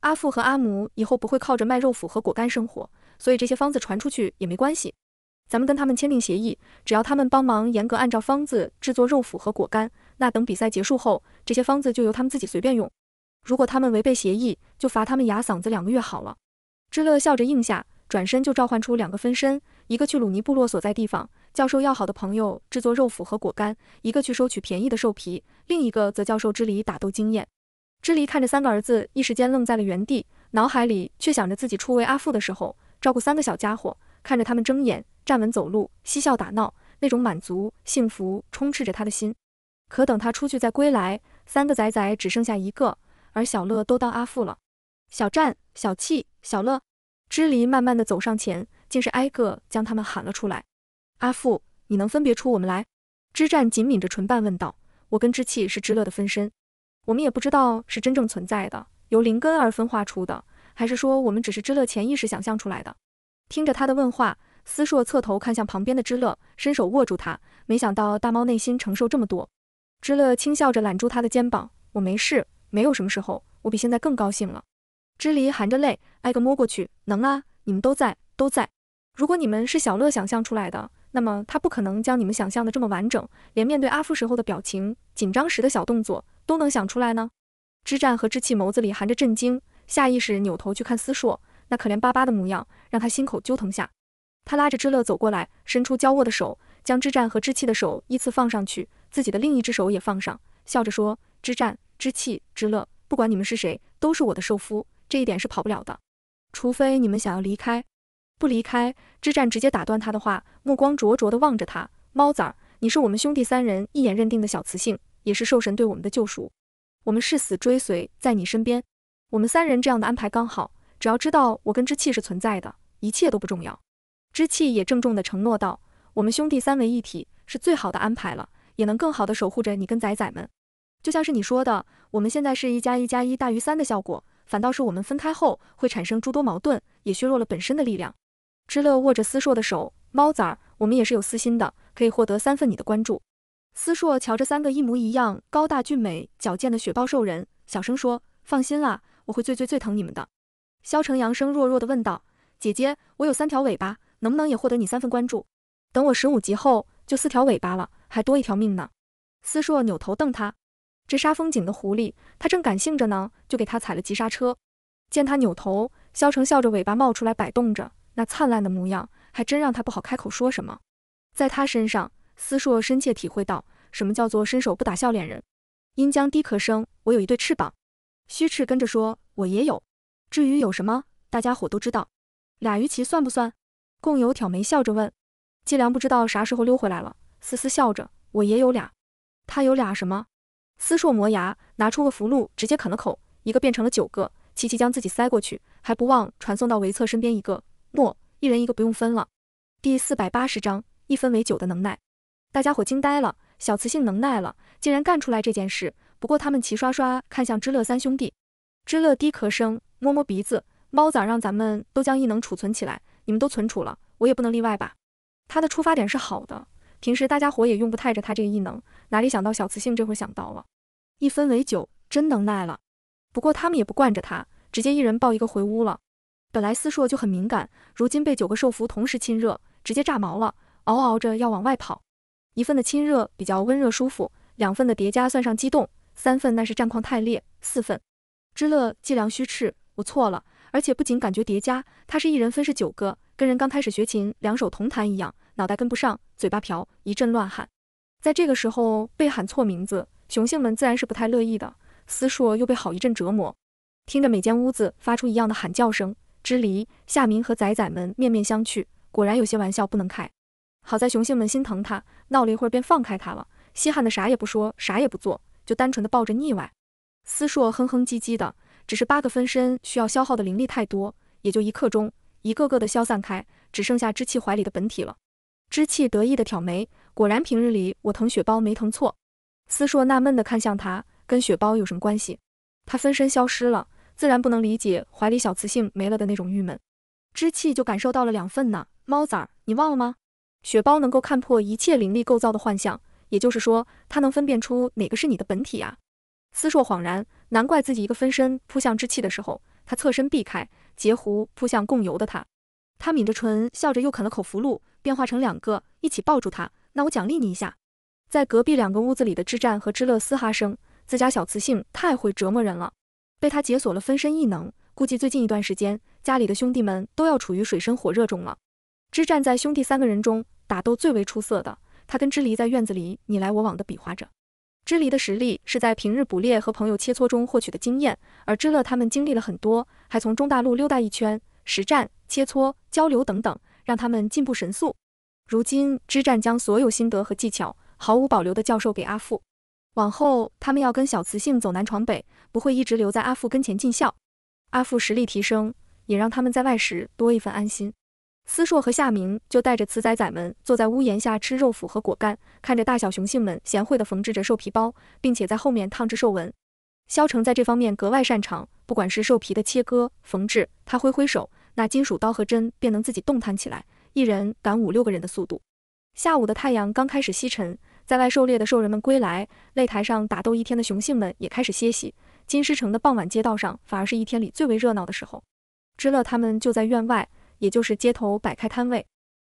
阿父和阿母以后不会靠着卖肉脯和果干生活，所以这些方子传出去也没关系。咱们跟他们签订协议，只要他们帮忙严格按照方子制作肉脯和果干。那等比赛结束后，这些方子就由他们自己随便用。如果他们违背协议，就罚他们哑嗓子两个月好了。知乐笑着应下，转身就召唤出两个分身，一个去鲁尼部落所在地方，教授要好的朋友制作肉脯和果干；一个去收取便宜的兽皮，另一个则教授知离打斗经验。知离看着三个儿子，一时间愣在了原地，脑海里却想着自己初为阿父的时候，照顾三个小家伙，看着他们睁眼、站稳、走路、嬉笑打闹，那种满足幸福充斥着他的心。可等他出去再归来，三个仔仔只剩下一个，而小乐都当阿父了。小战、小气、小乐，知离慢慢的走上前，竟是挨个将他们喊了出来。阿父，你能分别出我们来？枝战紧抿着唇瓣问道。我跟知气是知乐的分身，我们也不知道是真正存在的，由灵根而分化出的，还是说我们只是知乐潜意识想象出来的？听着他的问话，思硕侧头看向旁边的知乐，伸手握住他。没想到大猫内心承受这么多。知乐轻笑着揽住他的肩膀，我没事，没有什么时候，我比现在更高兴了。知离含着泪挨个摸过去，能啊，你们都在，都在。如果你们是小乐想象出来的，那么他不可能将你们想象的这么完整，连面对阿父时候的表情，紧张时的小动作都能想出来呢。知战和知气眸子里含着震惊，下意识扭头去看思硕那可怜巴巴的模样，让他心口揪疼下。他拉着知乐走过来，伸出交握的手，将知战和知气的手依次放上去。自己的另一只手也放上，笑着说：“之战、之气、之乐，不管你们是谁，都是我的兽夫，这一点是跑不了的。除非你们想要离开，不离开。”之战直接打断他的话，目光灼灼地望着他：“猫崽儿，你是我们兄弟三人一眼认定的小雌性，也是兽神对我们的救赎，我们誓死追随在你身边。我们三人这样的安排刚好，只要知道我跟之气是存在的，一切都不重要。”之气也郑重地承诺道：“我们兄弟三位一体是最好的安排了。”也能更好的守护着你跟仔仔们，就像是你说的，我们现在是一加一加一大于三的效果，反倒是我们分开后会产生诸多矛盾，也削弱了本身的力量。知乐握着思硕的手，猫崽儿，我们也是有私心的，可以获得三份你的关注。思硕瞧着三个一模一样、高大俊美、矫健的雪豹兽人，小声说：“放心啦，我会最最最疼你们的。”萧承阳声弱弱的问道：“姐姐，我有三条尾巴，能不能也获得你三份关注？等我十五级后。”就四条尾巴了，还多一条命呢。思硕扭头瞪他，这杀风景的狐狸，他正感性着呢，就给他踩了急刹车。见他扭头，肖成笑着，尾巴冒出来摆动着，那灿烂的模样，还真让他不好开口说什么。在他身上，思硕深切体会到什么叫做伸手不打笑脸人。殷江低咳声：“我有一对翅膀。”虚翅跟着说：“我也有。”至于有什么，大家伙都知道。俩鱼鳍算不算？共有挑眉笑着问。季良不知道啥时候溜回来了。思思笑着：“我也有俩。”他有俩什么？思硕磨牙，拿出个福禄，直接啃了口，一个变成了九个。琪琪将自己塞过去，还不忘传送到维策身边一个。诺，一人一个，不用分了。第四百八十章一分为九的能耐。大家伙惊呆了，小磁性能耐了，竟然干出来这件事。不过他们齐刷刷看向知乐三兄弟。知乐低咳声，摸摸鼻子：“猫崽让咱们都将异能储存起来？你们都存储了，我也不能例外吧？”他的出发点是好的，平时大家伙也用不太着他这个异能，哪里想到小磁性这会想到了，一分为九，真能耐了。不过他们也不惯着他，直接一人抱一个回屋了。本来思硕就很敏感，如今被九个兽符同时亲热，直接炸毛了，嗷嗷着要往外跑。一份的亲热比较温热舒服，两份的叠加算上激动，三份那是战况太烈，四份知乐计量虚斥，我错了，而且不仅感觉叠加，他是一人分是九个。跟人刚开始学琴，两手同弹一样，脑袋跟不上，嘴巴瓢，一阵乱喊。在这个时候被喊错名字，雄性们自然是不太乐意的。思硕又被好一阵折磨，听着每间屋子发出一样的喊叫声，之离夏明和仔仔们面面相觑。果然有些玩笑不能开。好在雄性们心疼他，闹了一会儿便放开他了。稀罕的啥也不说，啥也不做，就单纯的抱着腻歪。思硕哼哼唧唧的，只是八个分身需要消耗的灵力太多，也就一刻钟。一个个的消散开，只剩下知气怀里的本体了。知气得意的挑眉，果然平日里我疼雪包没疼错。思硕纳闷的看向他，跟雪包有什么关系？他分身消失了，自然不能理解怀里小雌性没了的那种郁闷。知气就感受到了两份呢，猫崽儿，你忘了吗？雪包能够看破一切灵力构造的幻象，也就是说，他能分辨出哪个是你的本体啊？思硕恍然，难怪自己一个分身扑向知气的时候，他侧身避开。截胡扑向共游的他，他抿着唇笑着，又啃了口福禄，变化成两个，一起抱住他。那我奖励你一下，在隔壁两个屋子里的智战和知乐嘶哈声，自家小雌性太会折磨人了，被他解锁了分身异能，估计最近一段时间家里的兄弟们都要处于水深火热中了。智战在兄弟三个人中打斗最为出色的，他跟知离在院子里你来我往的比划着。支离的实力是在平日捕猎和朋友切磋中获取的经验，而支乐他们经历了很多，还从中大陆溜达一圈，实战、切磋、交流等等，让他们进步神速。如今，支战将所有心得和技巧毫无保留的教授给阿富，往后他们要跟小雌性走南闯北，不会一直留在阿富跟前尽孝。阿富实力提升，也让他们在外时多一份安心。思硕和夏明就带着雌仔仔们坐在屋檐下吃肉脯和果干，看着大小雄性们贤惠地缝制着兽皮包，并且在后面烫制兽纹。萧成在这方面格外擅长，不管是兽皮的切割、缝制，他挥挥手，那金属刀和针便能自己动弹起来，一人赶五六个人的速度。下午的太阳刚开始西沉，在外狩猎的兽人们归来，擂台上打斗一天的雄性们也开始歇息。金狮城的傍晚街道上，反而是一天里最为热闹的时候。知乐他们就在院外。也就是街头摆开摊位，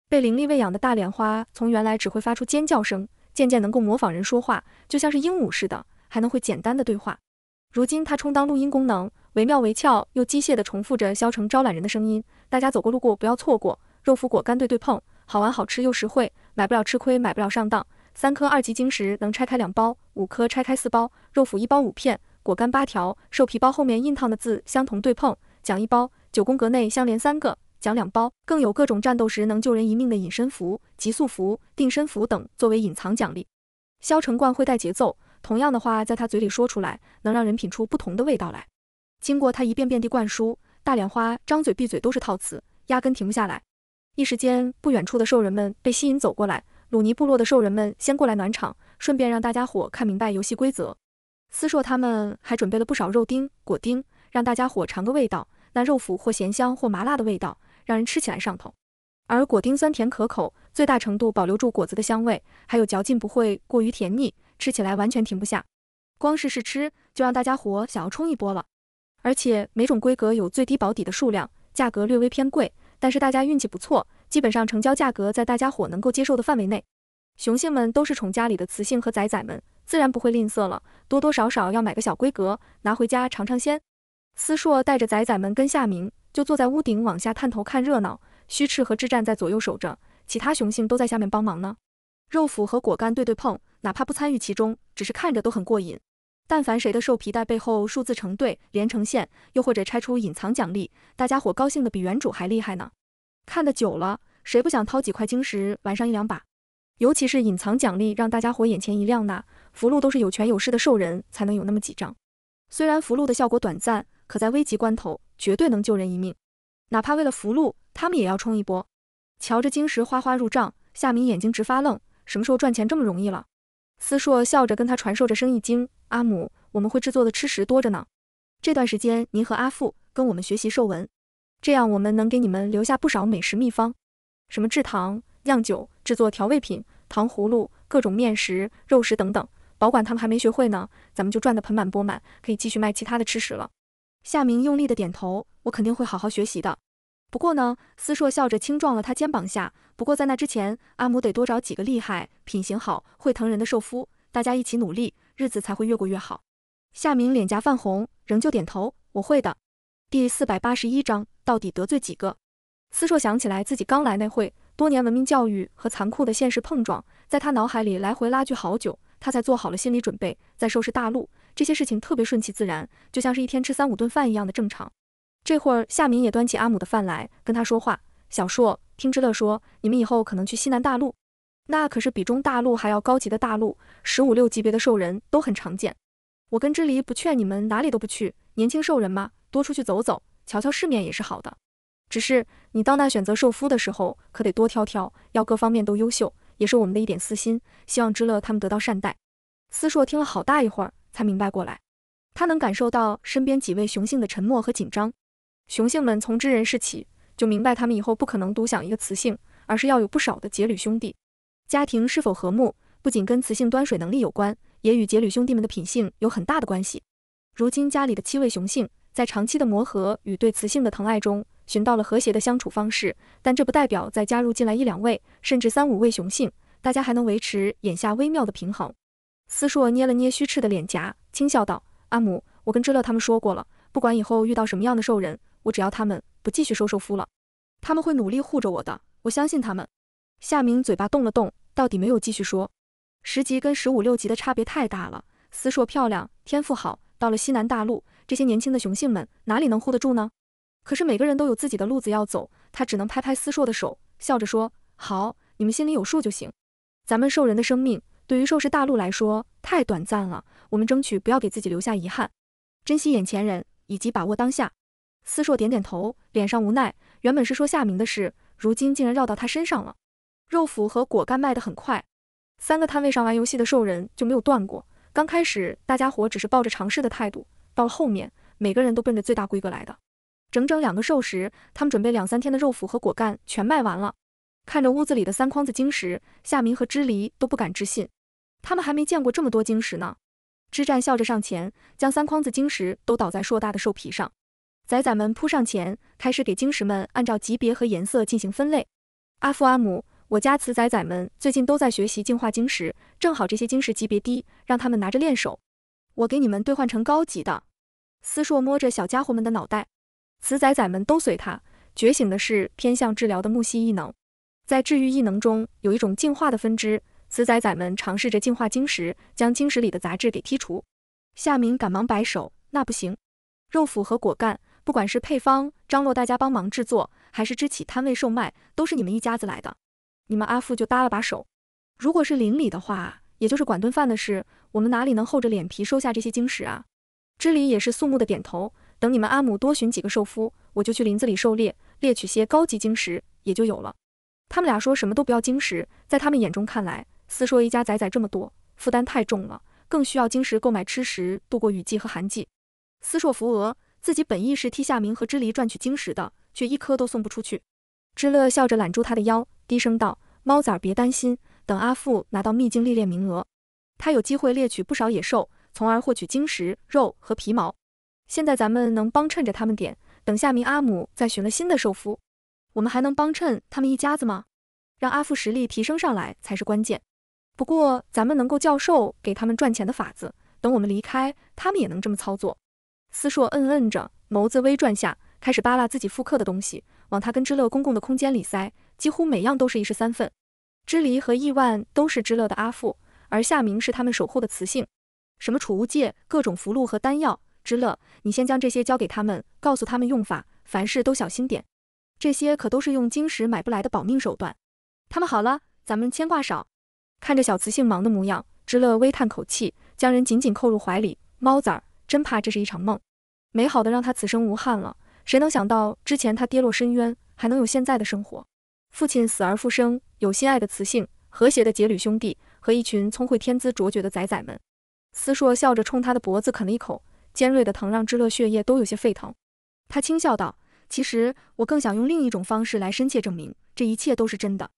被灵力喂养的大莲花，从原来只会发出尖叫声，渐渐能够模仿人说话，就像是鹦鹉似的，还能会简单的对话。如今它充当录音功能，惟妙惟肖又机械的重复着萧城招揽人的声音。大家走过路过不要错过，肉脯果干对对碰，好玩好吃又实惠，买不了吃亏买不了上当。三颗二级晶石能拆开两包，五颗拆开四包，肉脯一包五片，果干八条，兽皮包后面印烫的字相同对碰，奖一包。九宫格内相连三个。奖两包，更有各种战斗时能救人一命的隐身符、急速符、定身符等作为隐藏奖励。肖成冠会带节奏，同样的话在他嘴里说出来，能让人品出不同的味道来。经过他一遍遍地灌输，大脸花张嘴闭嘴都是套词，压根停不下来。一时间，不远处的兽人们被吸引走过来。鲁尼部落的兽人们先过来暖场，顺便让大家伙看明白游戏规则。思硕他们还准备了不少肉丁、果丁，让大家伙尝个味道，那肉脯或咸香或麻辣的味道。让人吃起来上头，而果丁酸甜可口，最大程度保留住果子的香味，还有嚼劲，不会过于甜腻，吃起来完全停不下。光是试吃就让大家伙想要冲一波了。而且每种规格有最低保底的数量，价格略微偏贵，但是大家运气不错，基本上成交价格在大家伙能够接受的范围内。雄性们都是宠家里的雌性和崽崽们，自然不会吝啬了，多多少少要买个小规格拿回家尝尝鲜。思硕带着崽崽们跟夏明。就坐在屋顶往下探头看热闹，虚赤和智战在左右守着，其他雄性都在下面帮忙呢。肉腐和果干对对碰，哪怕不参与其中，只是看着都很过瘾。但凡谁的兽皮带背后数字成对，连成线，又或者拆出隐藏奖励，大家伙高兴的比原主还厉害呢。看得久了，谁不想掏几块晶石玩上一两把？尤其是隐藏奖励，让大家伙眼前一亮呢。符箓都是有权有势的兽人才能有那么几张，虽然符箓的效果短暂，可在危急关头。绝对能救人一命，哪怕为了福禄，他们也要冲一波。瞧着晶石哗哗入账，夏明眼睛直发愣，什么时候赚钱这么容易了？思硕笑着跟他传授着生意经：“阿母，我们会制作的吃食多着呢。这段时间您和阿父跟我们学习兽文，这样我们能给你们留下不少美食秘方，什么制糖、酿酒、制作调味品、糖葫芦、各种面食、肉食等等。保管他们还没学会呢，咱们就赚得盆满钵满，可以继续卖其他的吃食了。”夏明用力的点头，我肯定会好好学习的。不过呢，思硕笑着轻撞了他肩膀下。不过在那之前，阿母得多找几个厉害、品行好、会疼人的寿夫，大家一起努力，日子才会越过越好。夏明脸颊泛红，仍旧点头，我会的。第四百八十一章到底得罪几个？思硕想起来自己刚来那会，多年文明教育和残酷的现实碰撞，在他脑海里来回拉锯好久，他才做好了心理准备，在收拾大陆。这些事情特别顺其自然，就像是一天吃三五顿饭一样的正常。这会儿夏明也端起阿姆的饭来跟他说话。小硕，听知乐说，你们以后可能去西南大陆，那可是比中大陆还要高级的大陆，十五六级别的兽人都很常见。我跟知离不劝你们哪里都不去，年轻兽人嘛，多出去走走，瞧瞧世面也是好的。只是你到那选择兽夫的时候，可得多挑挑，要各方面都优秀，也是我们的一点私心，希望知乐他们得到善待。思硕听了好大一会儿。才明白过来，他能感受到身边几位雄性的沉默和紧张。雄性们从知人事起，就明白他们以后不可能独享一个雌性，而是要有不少的结侣兄弟。家庭是否和睦，不仅跟雌性端水能力有关，也与结侣兄弟们的品性有很大的关系。如今家里的七位雄性，在长期的磨合与对雌性的疼爱中，寻到了和谐的相处方式。但这不代表再加入进来一两位，甚至三五位雄性，大家还能维持眼下微妙的平衡。思硕捏了捏虚赤的脸颊，轻笑道：“阿母，我跟知乐他们说过了，不管以后遇到什么样的兽人，我只要他们不继续收兽夫了，他们会努力护着我的。我相信他们。”夏明嘴巴动了动，到底没有继续说。十级跟十五六级的差别太大了。思硕漂亮，天赋好，到了西南大陆，这些年轻的雄性们哪里能护得住呢？可是每个人都有自己的路子要走，他只能拍拍思硕的手，笑着说：“好，你们心里有数就行。咱们兽人的生命。”对于兽世大陆来说，太短暂了。我们争取不要给自己留下遗憾，珍惜眼前人，以及把握当下。思硕点点头，脸上无奈。原本是说夏明的事，如今竟然绕到他身上了。肉脯和果干卖得很快，三个摊位上玩游戏的兽人就没有断过。刚开始大家伙只是抱着尝试的态度，到了后面，每个人都奔着最大规格来的。整整两个兽时，他们准备两三天的肉脯和果干全卖完了。看着屋子里的三筐子晶石，夏明和支离都不敢置信，他们还没见过这么多晶石呢。之战笑着上前，将三筐子晶石都倒在硕大的兽皮上，仔仔们扑上前，开始给晶石们按照级别和颜色进行分类。阿父阿母，我家雌仔仔们最近都在学习净化晶石，正好这些晶石级别低，让他们拿着练手，我给你们兑换成高级的。思硕摸着小家伙们的脑袋，雌仔仔们都随他，觉醒的是偏向治疗的木系异能。在治愈异能中，有一种进化的分支。此仔仔们尝试着净化晶石，将晶石里的杂质给剔除。夏明赶忙摆手，那不行。肉脯和果干，不管是配方张罗大家帮忙制作，还是支起摊位售卖，都是你们一家子来的。你们阿父就搭了把手。如果是邻里的话，也就是管顿饭的事，我们哪里能厚着脸皮收下这些晶石啊？知礼也是肃穆的点头。等你们阿母多寻几个兽夫，我就去林子里狩猎，猎取些高级晶石，也就有了。他们俩说什么都不要晶石，在他们眼中看来，思硕一家仔仔这么多，负担太重了，更需要晶石购买吃食，度过雨季和寒季。思硕扶额，自己本意是替夏明和知离赚取晶石的，却一颗都送不出去。知乐笑着揽住他的腰，低声道：“猫崽儿别担心，等阿父拿到秘境历练名额，他有机会猎取不少野兽，从而获取晶石、肉和皮毛。现在咱们能帮衬着他们点，等夏明阿母再寻了新的兽夫。”我们还能帮衬他们一家子吗？让阿父实力提升上来才是关键。不过咱们能够教授给他们赚钱的法子，等我们离开，他们也能这么操作。思硕嗯嗯着，眸子微转下，开始扒拉自己复刻的东西，往他跟知乐公共的空间里塞。几乎每样都是一式三份。知离和亿万都是知乐的阿父，而夏明是他们守护的雌性。什么储物戒、各种符箓和丹药，知乐，你先将这些交给他们，告诉他们用法，凡事都小心点。这些可都是用晶石买不来的保命手段。他们好了，咱们牵挂少。看着小雌性忙的模样，知乐微叹口气，将人紧紧扣入怀里。猫崽儿，真怕这是一场梦。美好的让他此生无憾了。谁能想到之前他跌落深渊，还能有现在的生活？父亲死而复生，有心爱的雌性，和谐的结侣兄弟，和一群聪慧天资卓绝的崽崽们。思硕笑着冲他的脖子啃了一口，尖锐的疼让知乐血液都有些沸腾。他轻笑道。其实我更想用另一种方式来深切证明这一切都是真的。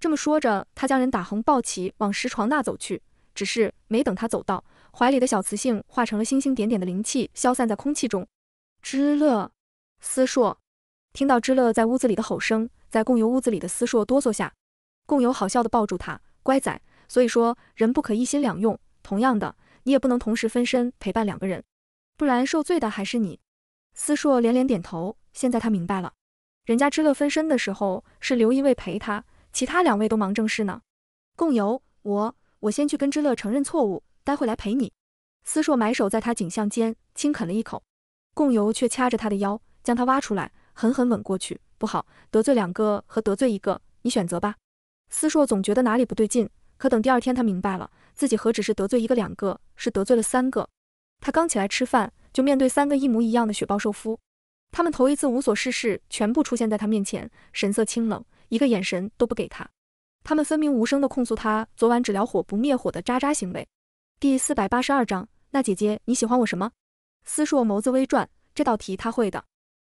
这么说着，他将人打横抱起，往石床那走去。只是没等他走到，怀里的小雌性化成了星星点点的灵气，消散在空气中。知乐，思硕，听到知乐在屋子里的吼声，在共游屋子里的思硕哆嗦下，共游好笑的抱住他，乖仔。所以说，人不可一心两用。同样的，你也不能同时分身陪伴两个人，不然受罪的还是你。思硕连连点头，现在他明白了，人家知乐分身的时候是留一位陪他，其他两位都忙正事呢。共游，我我先去跟知乐承认错误，待会来陪你。思硕埋首在他颈项间，轻啃了一口，共游却掐着他的腰，将他挖出来，狠狠吻过去。不好，得罪两个和得罪一个，你选择吧。思硕总觉得哪里不对劲，可等第二天他明白了，自己何止是得罪一个两个，是得罪了三个。他刚起来吃饭。就面对三个一模一样的雪豹兽夫，他们头一次无所事事，全部出现在他面前，神色清冷，一个眼神都不给他。他们分明无声地控诉他昨晚只聊火不灭火的渣渣行为。第四百八十二章，那姐姐你喜欢我什么？思硕眸子微转，这道题他会的。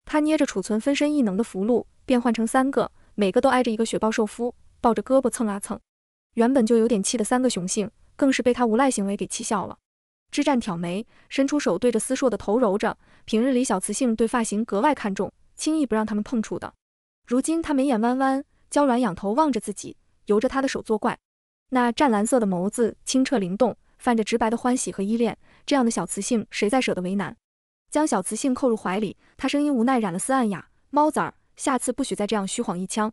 他捏着储存分身异能的符箓，变换成三个，每个都挨着一个雪豹兽夫，抱着胳膊蹭啊蹭。原本就有点气的三个雄性，更是被他无赖行为给气笑了。之战挑眉，伸出手对着思硕的头揉着。平日里小雌性对发型格外看重，轻易不让他们碰触的。如今他眉眼弯弯，娇软仰头望着自己，由着他的手作怪。那湛蓝色的眸子清澈灵动，泛着直白的欢喜和依恋。这样的小雌性，谁再舍得为难？将小雌性扣入怀里，他声音无奈染了丝暗哑：“猫崽儿，下次不许再这样虚晃一枪，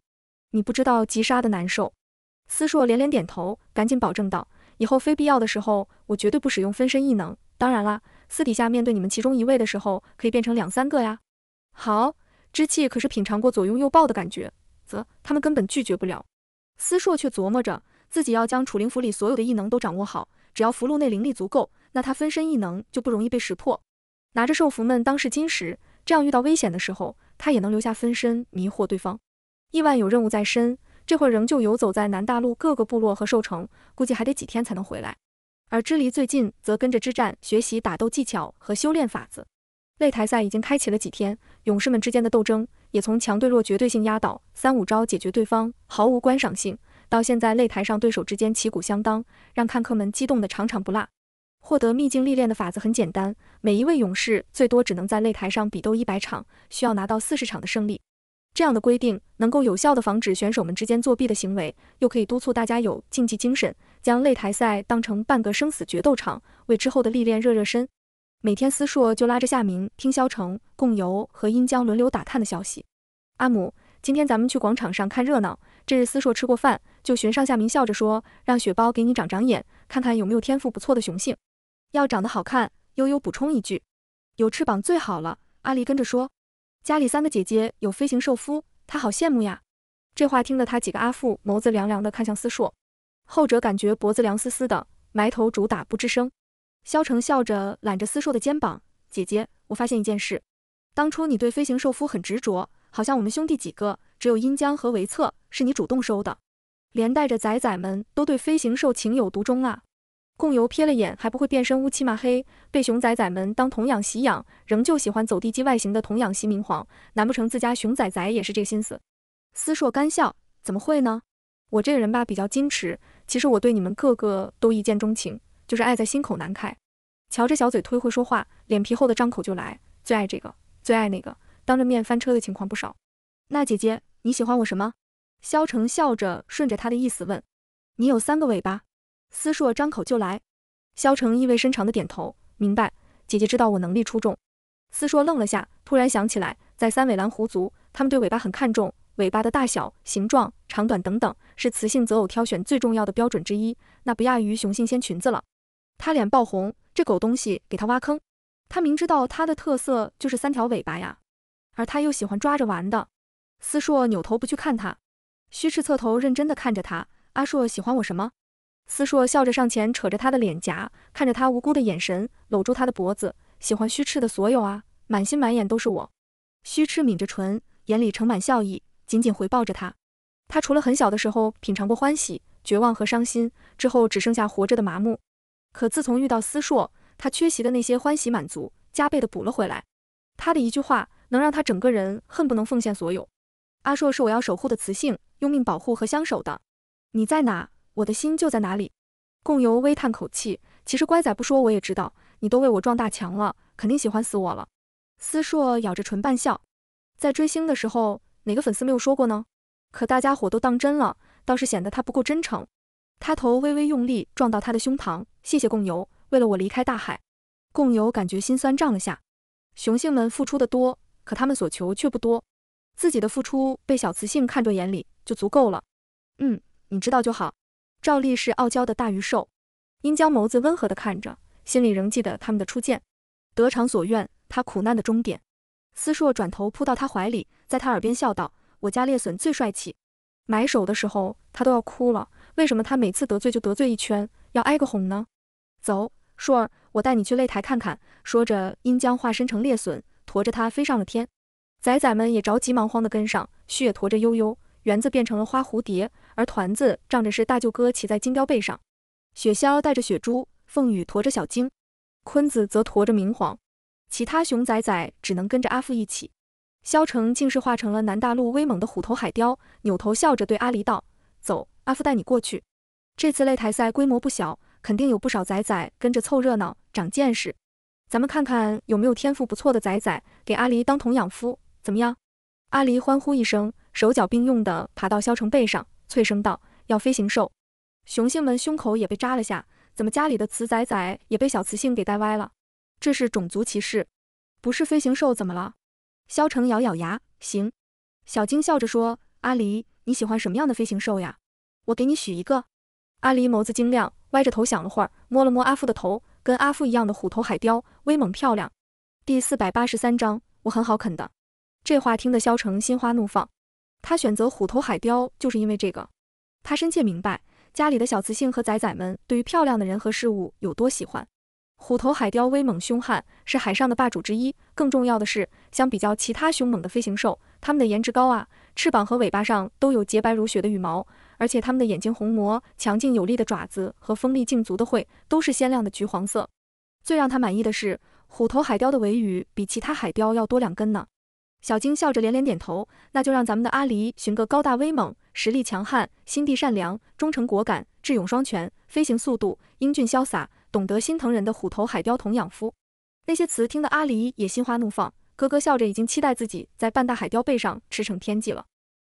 你不知道急杀的难受。”思硕连连点头，赶紧保证道。以后非必要的时候，我绝对不使用分身异能。当然啦，私底下面对你们其中一位的时候，可以变成两三个呀。好，知气可是品尝过左拥右抱的感觉，则他们根本拒绝不了。思硕却琢磨着，自己要将楚灵府里所有的异能都掌握好，只要符箓内灵力足够，那他分身异能就不容易被识破。拿着兽符们当试金石，这样遇到危险的时候，他也能留下分身迷惑对方。意外有任务在身。这会儿仍旧游走在南大陆各个部落和兽城，估计还得几天才能回来。而支离最近则跟着之战学习打斗技巧和修炼法子。擂台赛已经开启了几天，勇士们之间的斗争也从强对弱绝对性压倒，三五招解决对方毫无观赏性，到现在擂台上对手之间旗鼓相当，让看客们激动的场场不落。获得秘境历练的法子很简单，每一位勇士最多只能在擂台上比斗一百场，需要拿到四十场的胜利。这样的规定能够有效地防止选手们之间作弊的行为，又可以督促大家有竞技精神，将擂台赛当成半个生死决斗场，为之后的历练热热身。每天思硕就拉着夏明、听萧城、共游和殷江轮流打探的消息。阿母，今天咱们去广场上看热闹。这日思硕吃过饭，就寻上夏明，笑着说：“让雪包给你长长眼，看看有没有天赋不错的雄性，要长得好看。”悠悠补充一句：“有翅膀最好了。”阿离跟着说。家里三个姐姐有飞行兽夫，他好羡慕呀。这话听得他几个阿父眸子凉凉的看向思硕，后者感觉脖子凉丝丝的，埋头主打不吱声。萧成笑着揽着思硕的肩膀，姐姐，我发现一件事，当初你对飞行兽夫很执着，好像我们兄弟几个只有殷江和维策是你主动收的，连带着仔仔们都对飞行兽情有独钟啊。共游瞥了眼，还不会变身乌漆嘛黑，被熊仔仔们当童养媳养，仍旧喜欢走地鸡外形的童养媳明皇，难不成自家熊仔仔也是这个心思？思硕干笑，怎么会呢？我这个人吧，比较矜持，其实我对你们个个都一见钟情，就是爱在心口难开。瞧这小嘴忒会说话，脸皮厚的张口就来，最爱这个，最爱那个，当着面翻车的情况不少。那姐姐你喜欢我什么？萧成笑着顺着他的意思问，你有三个尾巴。思硕张口就来，萧成意味深长的点头，明白。姐姐知道我能力出众。思硕愣了下，突然想起来，在三尾蓝狐族，他们对尾巴很看重，尾巴的大小、形状、长短等等，是雌性择偶挑选最重要的标准之一，那不亚于雄性掀裙子了。他脸爆红，这狗东西给他挖坑，他明知道他的特色就是三条尾巴呀，而他又喜欢抓着玩的。思硕扭头不去看他，虚赤侧头认真的看着他，阿硕喜欢我什么？思硕笑着上前，扯着他的脸颊，看着他无辜的眼神，搂住他的脖子，喜欢虚赤的所有啊，满心满眼都是我。虚痴抿着唇，眼里盛满笑意，紧紧回抱着他。他除了很小的时候品尝过欢喜、绝望和伤心之后，只剩下活着的麻木。可自从遇到思硕，他缺席的那些欢喜、满足，加倍的补了回来。他的一句话，能让他整个人恨不能奉献所有。阿硕是我要守护的雌性，用命保护和相守的。你在哪？我的心就在哪里，共游微叹口气。其实乖仔不说我也知道，你都为我撞大墙了，肯定喜欢死我了。思硕咬着唇半笑，在追星的时候哪个粉丝没有说过呢？可大家伙都当真了，倒是显得他不够真诚。他头微微用力撞到他的胸膛，谢谢共游，为了我离开大海。共游感觉心酸胀了下，雄性们付出的多，可他们所求却不多，自己的付出被小雌性看在眼里就足够了。嗯，你知道就好。赵丽是傲娇的大鱼兽，殷江眸子温和的看着，心里仍记得他们的初见，得偿所愿。他苦难的终点，思硕转头扑到他怀里，在他耳边笑道：“我家猎隼最帅气。”买手的时候他都要哭了，为什么他每次得罪就得罪一圈，要挨个哄呢？走，硕儿，我带你去擂台看看。说着，殷江化身成猎隼，驮着他飞上了天。仔仔们也着急忙慌的跟上，须也驮着悠悠，园子变成了花蝴蝶。而团子仗着是大舅哥骑在金雕背上，雪鸮带着雪珠，凤羽驮着小金，坤子则驮着明皇，其他熊仔仔只能跟着阿父一起。萧城竟是化成了南大陆威猛的虎头海雕，扭头笑着对阿狸道：“走，阿父带你过去。这次擂台赛规模不小，肯定有不少仔仔跟着凑热闹，长见识。咱们看看有没有天赋不错的仔仔给阿狸当童养夫，怎么样？”阿狸欢呼一声，手脚并用的爬到萧城背上。脆声道：“要飞行兽，雄性们胸口也被扎了下，怎么家里的雌仔仔也被小雌性给带歪了？这是种族歧视，不是飞行兽怎么了？”萧成咬咬牙，行。小晶笑着说：“阿狸，你喜欢什么样的飞行兽呀？我给你许一个。”阿狸眸子晶亮，歪着头想了会儿，摸了摸阿父的头，跟阿父一样的虎头海雕，威猛漂亮。第四百八十三章，我很好啃的。这话听得萧成心花怒放。他选择虎头海雕就是因为这个，他深切明白家里的小雌性和崽崽们对于漂亮的人和事物有多喜欢。虎头海雕威猛凶悍，是海上的霸主之一。更重要的是，相比较其他凶猛的飞行兽，它们的颜值高啊，翅膀和尾巴上都有洁白如雪的羽毛，而且它们的眼睛虹膜、强劲有力的爪子和锋利劲足的喙都是鲜亮的橘黄色。最让他满意的是，虎头海雕的尾羽比其他海雕要多两根呢。小金笑着连连点头，那就让咱们的阿狸寻个高大威猛、实力强悍、心地善良、忠诚果敢、智勇双全、飞行速度英俊潇洒、懂得心疼人的虎头海雕童养夫。那些词听得阿狸也心花怒放，咯咯笑着，已经期待自己在半大海雕背上驰骋天际了。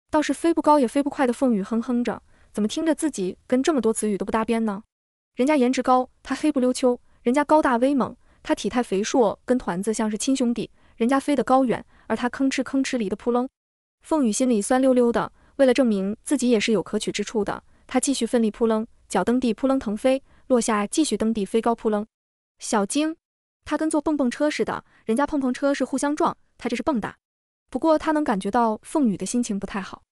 倒是飞不高也飞不快的凤羽哼哼着，怎么听着自己跟这么多词语都不搭边呢？人家颜值高，他黑不溜秋；人家高大威猛，他体态肥硕，跟团子像是亲兄弟；人家飞得高远。而他吭哧吭哧离得扑棱，凤羽心里酸溜溜的。为了证明自己也是有可取之处的，他继续奋力扑棱，脚蹬地扑棱腾飞，落下继续蹬地飞高扑棱。小晶，他跟坐蹦蹦车似的，人家碰碰车是互相撞，他这是蹦跶。不过他能感觉到凤羽的心情不太好，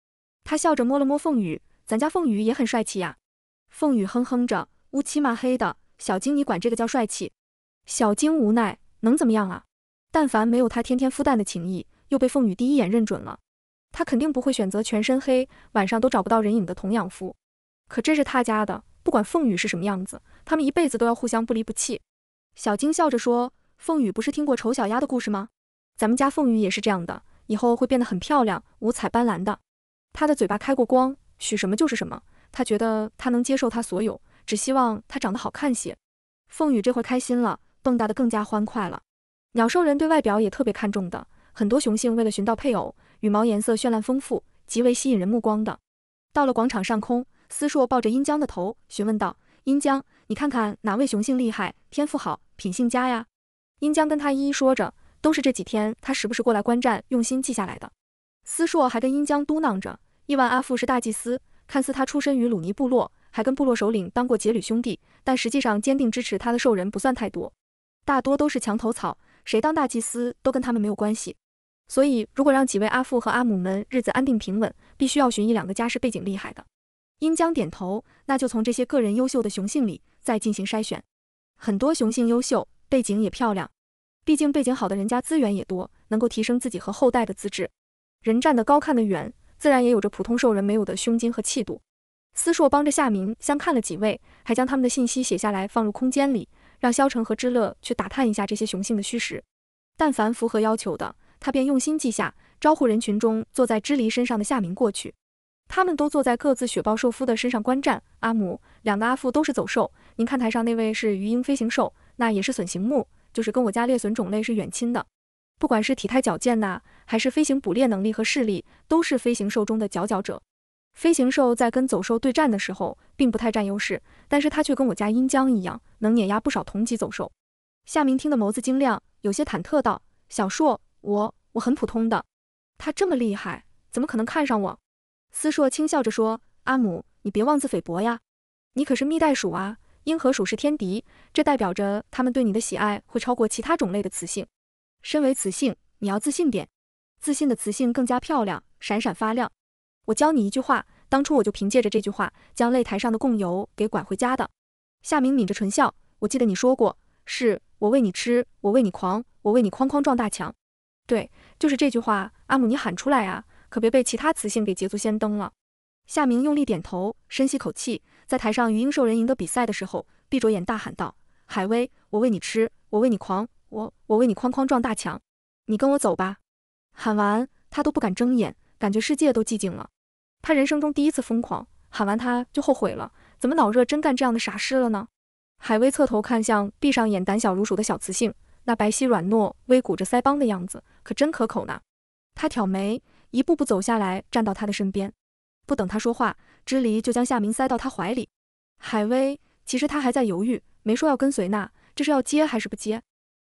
他笑着摸了摸凤羽，咱家凤羽也很帅气呀。”凤羽哼哼着，乌漆嘛黑的。小晶你管这个叫帅气？小晶无奈，能怎么样啊？但凡没有他天天孵蛋的情谊，又被凤羽第一眼认准了，他肯定不会选择全身黑，晚上都找不到人影的童养夫。可这是他家的，不管凤羽是什么样子，他们一辈子都要互相不离不弃。小金笑着说：“凤羽不是听过丑小鸭的故事吗？咱们家凤羽也是这样的，以后会变得很漂亮，五彩斑斓的。他的嘴巴开过光，许什么就是什么。他觉得他能接受他所有，只希望他长得好看些。”凤羽这会儿开心了，蹦跶得更加欢快了。鸟兽人对外表也特别看重的，很多雄性为了寻到配偶，羽毛颜色绚烂丰富，极为吸引人目光的。到了广场上空，思硕抱着殷江的头询问道：“殷江，你看看哪位雄性厉害，天赋好，品性佳呀？”殷江跟他一一说着，都是这几天他时不时过来观战，用心记下来的。思硕还跟殷江嘟囔着：“伊万阿父是大祭司，看似他出身于鲁尼部落，还跟部落首领当过结侣兄弟，但实际上坚定支持他的兽人不算太多，大多都是墙头草。”谁当大祭司都跟他们没有关系，所以如果让几位阿父和阿母们日子安定平稳，必须要寻一两个家世背景厉害的。英江点头，那就从这些个人优秀的雄性里再进行筛选。很多雄性优秀，背景也漂亮，毕竟背景好的人家资源也多，能够提升自己和后代的资质。人站得高，看得远，自然也有着普通兽人没有的胸襟和气度。思硕帮着夏明相看了几位，还将他们的信息写下来，放入空间里。让萧成和知乐去打探一下这些雄性的虚实，但凡符合要求的，他便用心记下。招呼人群中坐在知离身上的夏明过去，他们都坐在各自雪豹兽夫的身上观战。阿母，两个阿父都是走兽，您看台上那位是鱼鹰飞行兽，那也是隼形目，就是跟我家猎隼种类是远亲的。不管是体态矫健呐，还是飞行捕猎能力和视力，都是飞行兽中的佼佼者。飞行兽在跟走兽对战的时候，并不太占优势，但是它却跟我家阴江一样，能碾压不少同级走兽。夏明听的眸子晶亮，有些忐忑道：“小硕，我我很普通的，他这么厉害，怎么可能看上我？”思硕轻笑着说：“阿母，你别妄自菲薄呀，你可是蜜袋鼠啊，鹰和鼠是天敌，这代表着他们对你的喜爱会超过其他种类的雌性。身为雌性，你要自信点，自信的雌性更加漂亮，闪闪发亮。”我教你一句话，当初我就凭借着这句话将擂台上的供油给拐回家的。夏明抿着唇笑，我记得你说过，是我喂你吃，我喂你狂，我喂你哐哐撞大墙。对，就是这句话。阿姆，你喊出来啊，可别被其他雌性给捷足先登了。夏明用力点头，深吸口气，在台上与英兽人赢得比赛的时候，闭着眼大喊道：“海威，我喂你吃，我喂你狂，我我喂你哐哐撞大墙。你跟我走吧。”喊完，他都不敢睁眼。感觉世界都寂静了，他人生中第一次疯狂喊完，他就后悔了，怎么脑热真干这样的傻事了呢？海威侧头看向，闭上眼，胆小如鼠的小雌性，那白皙软糯、微鼓着腮帮的样子，可真可口呢。他挑眉，一步步走下来，站到他的身边，不等他说话，支离就将夏明塞到他怀里。海威，其实他还在犹豫，没说要跟随那，这是要接还是不接？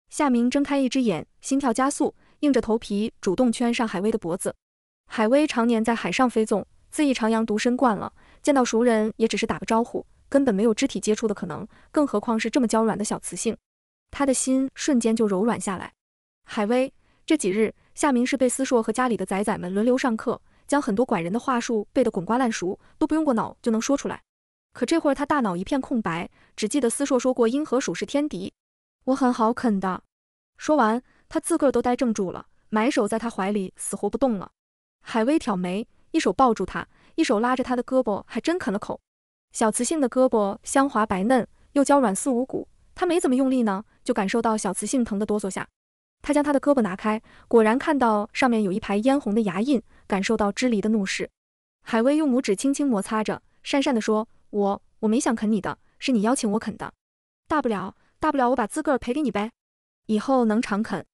夏明睁开一只眼，心跳加速，硬着头皮主动圈上海威的脖子。海威常年在海上飞纵，恣意徜徉独身惯了，见到熟人也只是打个招呼，根本没有肢体接触的可能，更何况是这么娇软的小雌性，他的心瞬间就柔软下来。海威这几日，夏明是被思硕和家里的仔仔们轮流上课，将很多拐人的话术背得滚瓜烂熟，都不用过脑就能说出来。可这会儿他大脑一片空白，只记得思硕说过鹰和鼠是天敌，我很好啃的。说完，他自个儿都呆怔住了，埋首在他怀里死活不动了。海威挑眉，一手抱住他，一手拉着他的胳膊，还真啃了口小雌性的胳膊，香滑白嫩，又娇软似无骨。他没怎么用力呢，就感受到小雌性疼得哆嗦下。他将他的胳膊拿开，果然看到上面有一排嫣红的牙印，感受到支离的怒视。海威用拇指轻轻摩擦着，讪讪地说：“我我没想啃你的，是你邀请我啃的。大不了大不了，我把自个儿赔给你呗，以后能常啃。”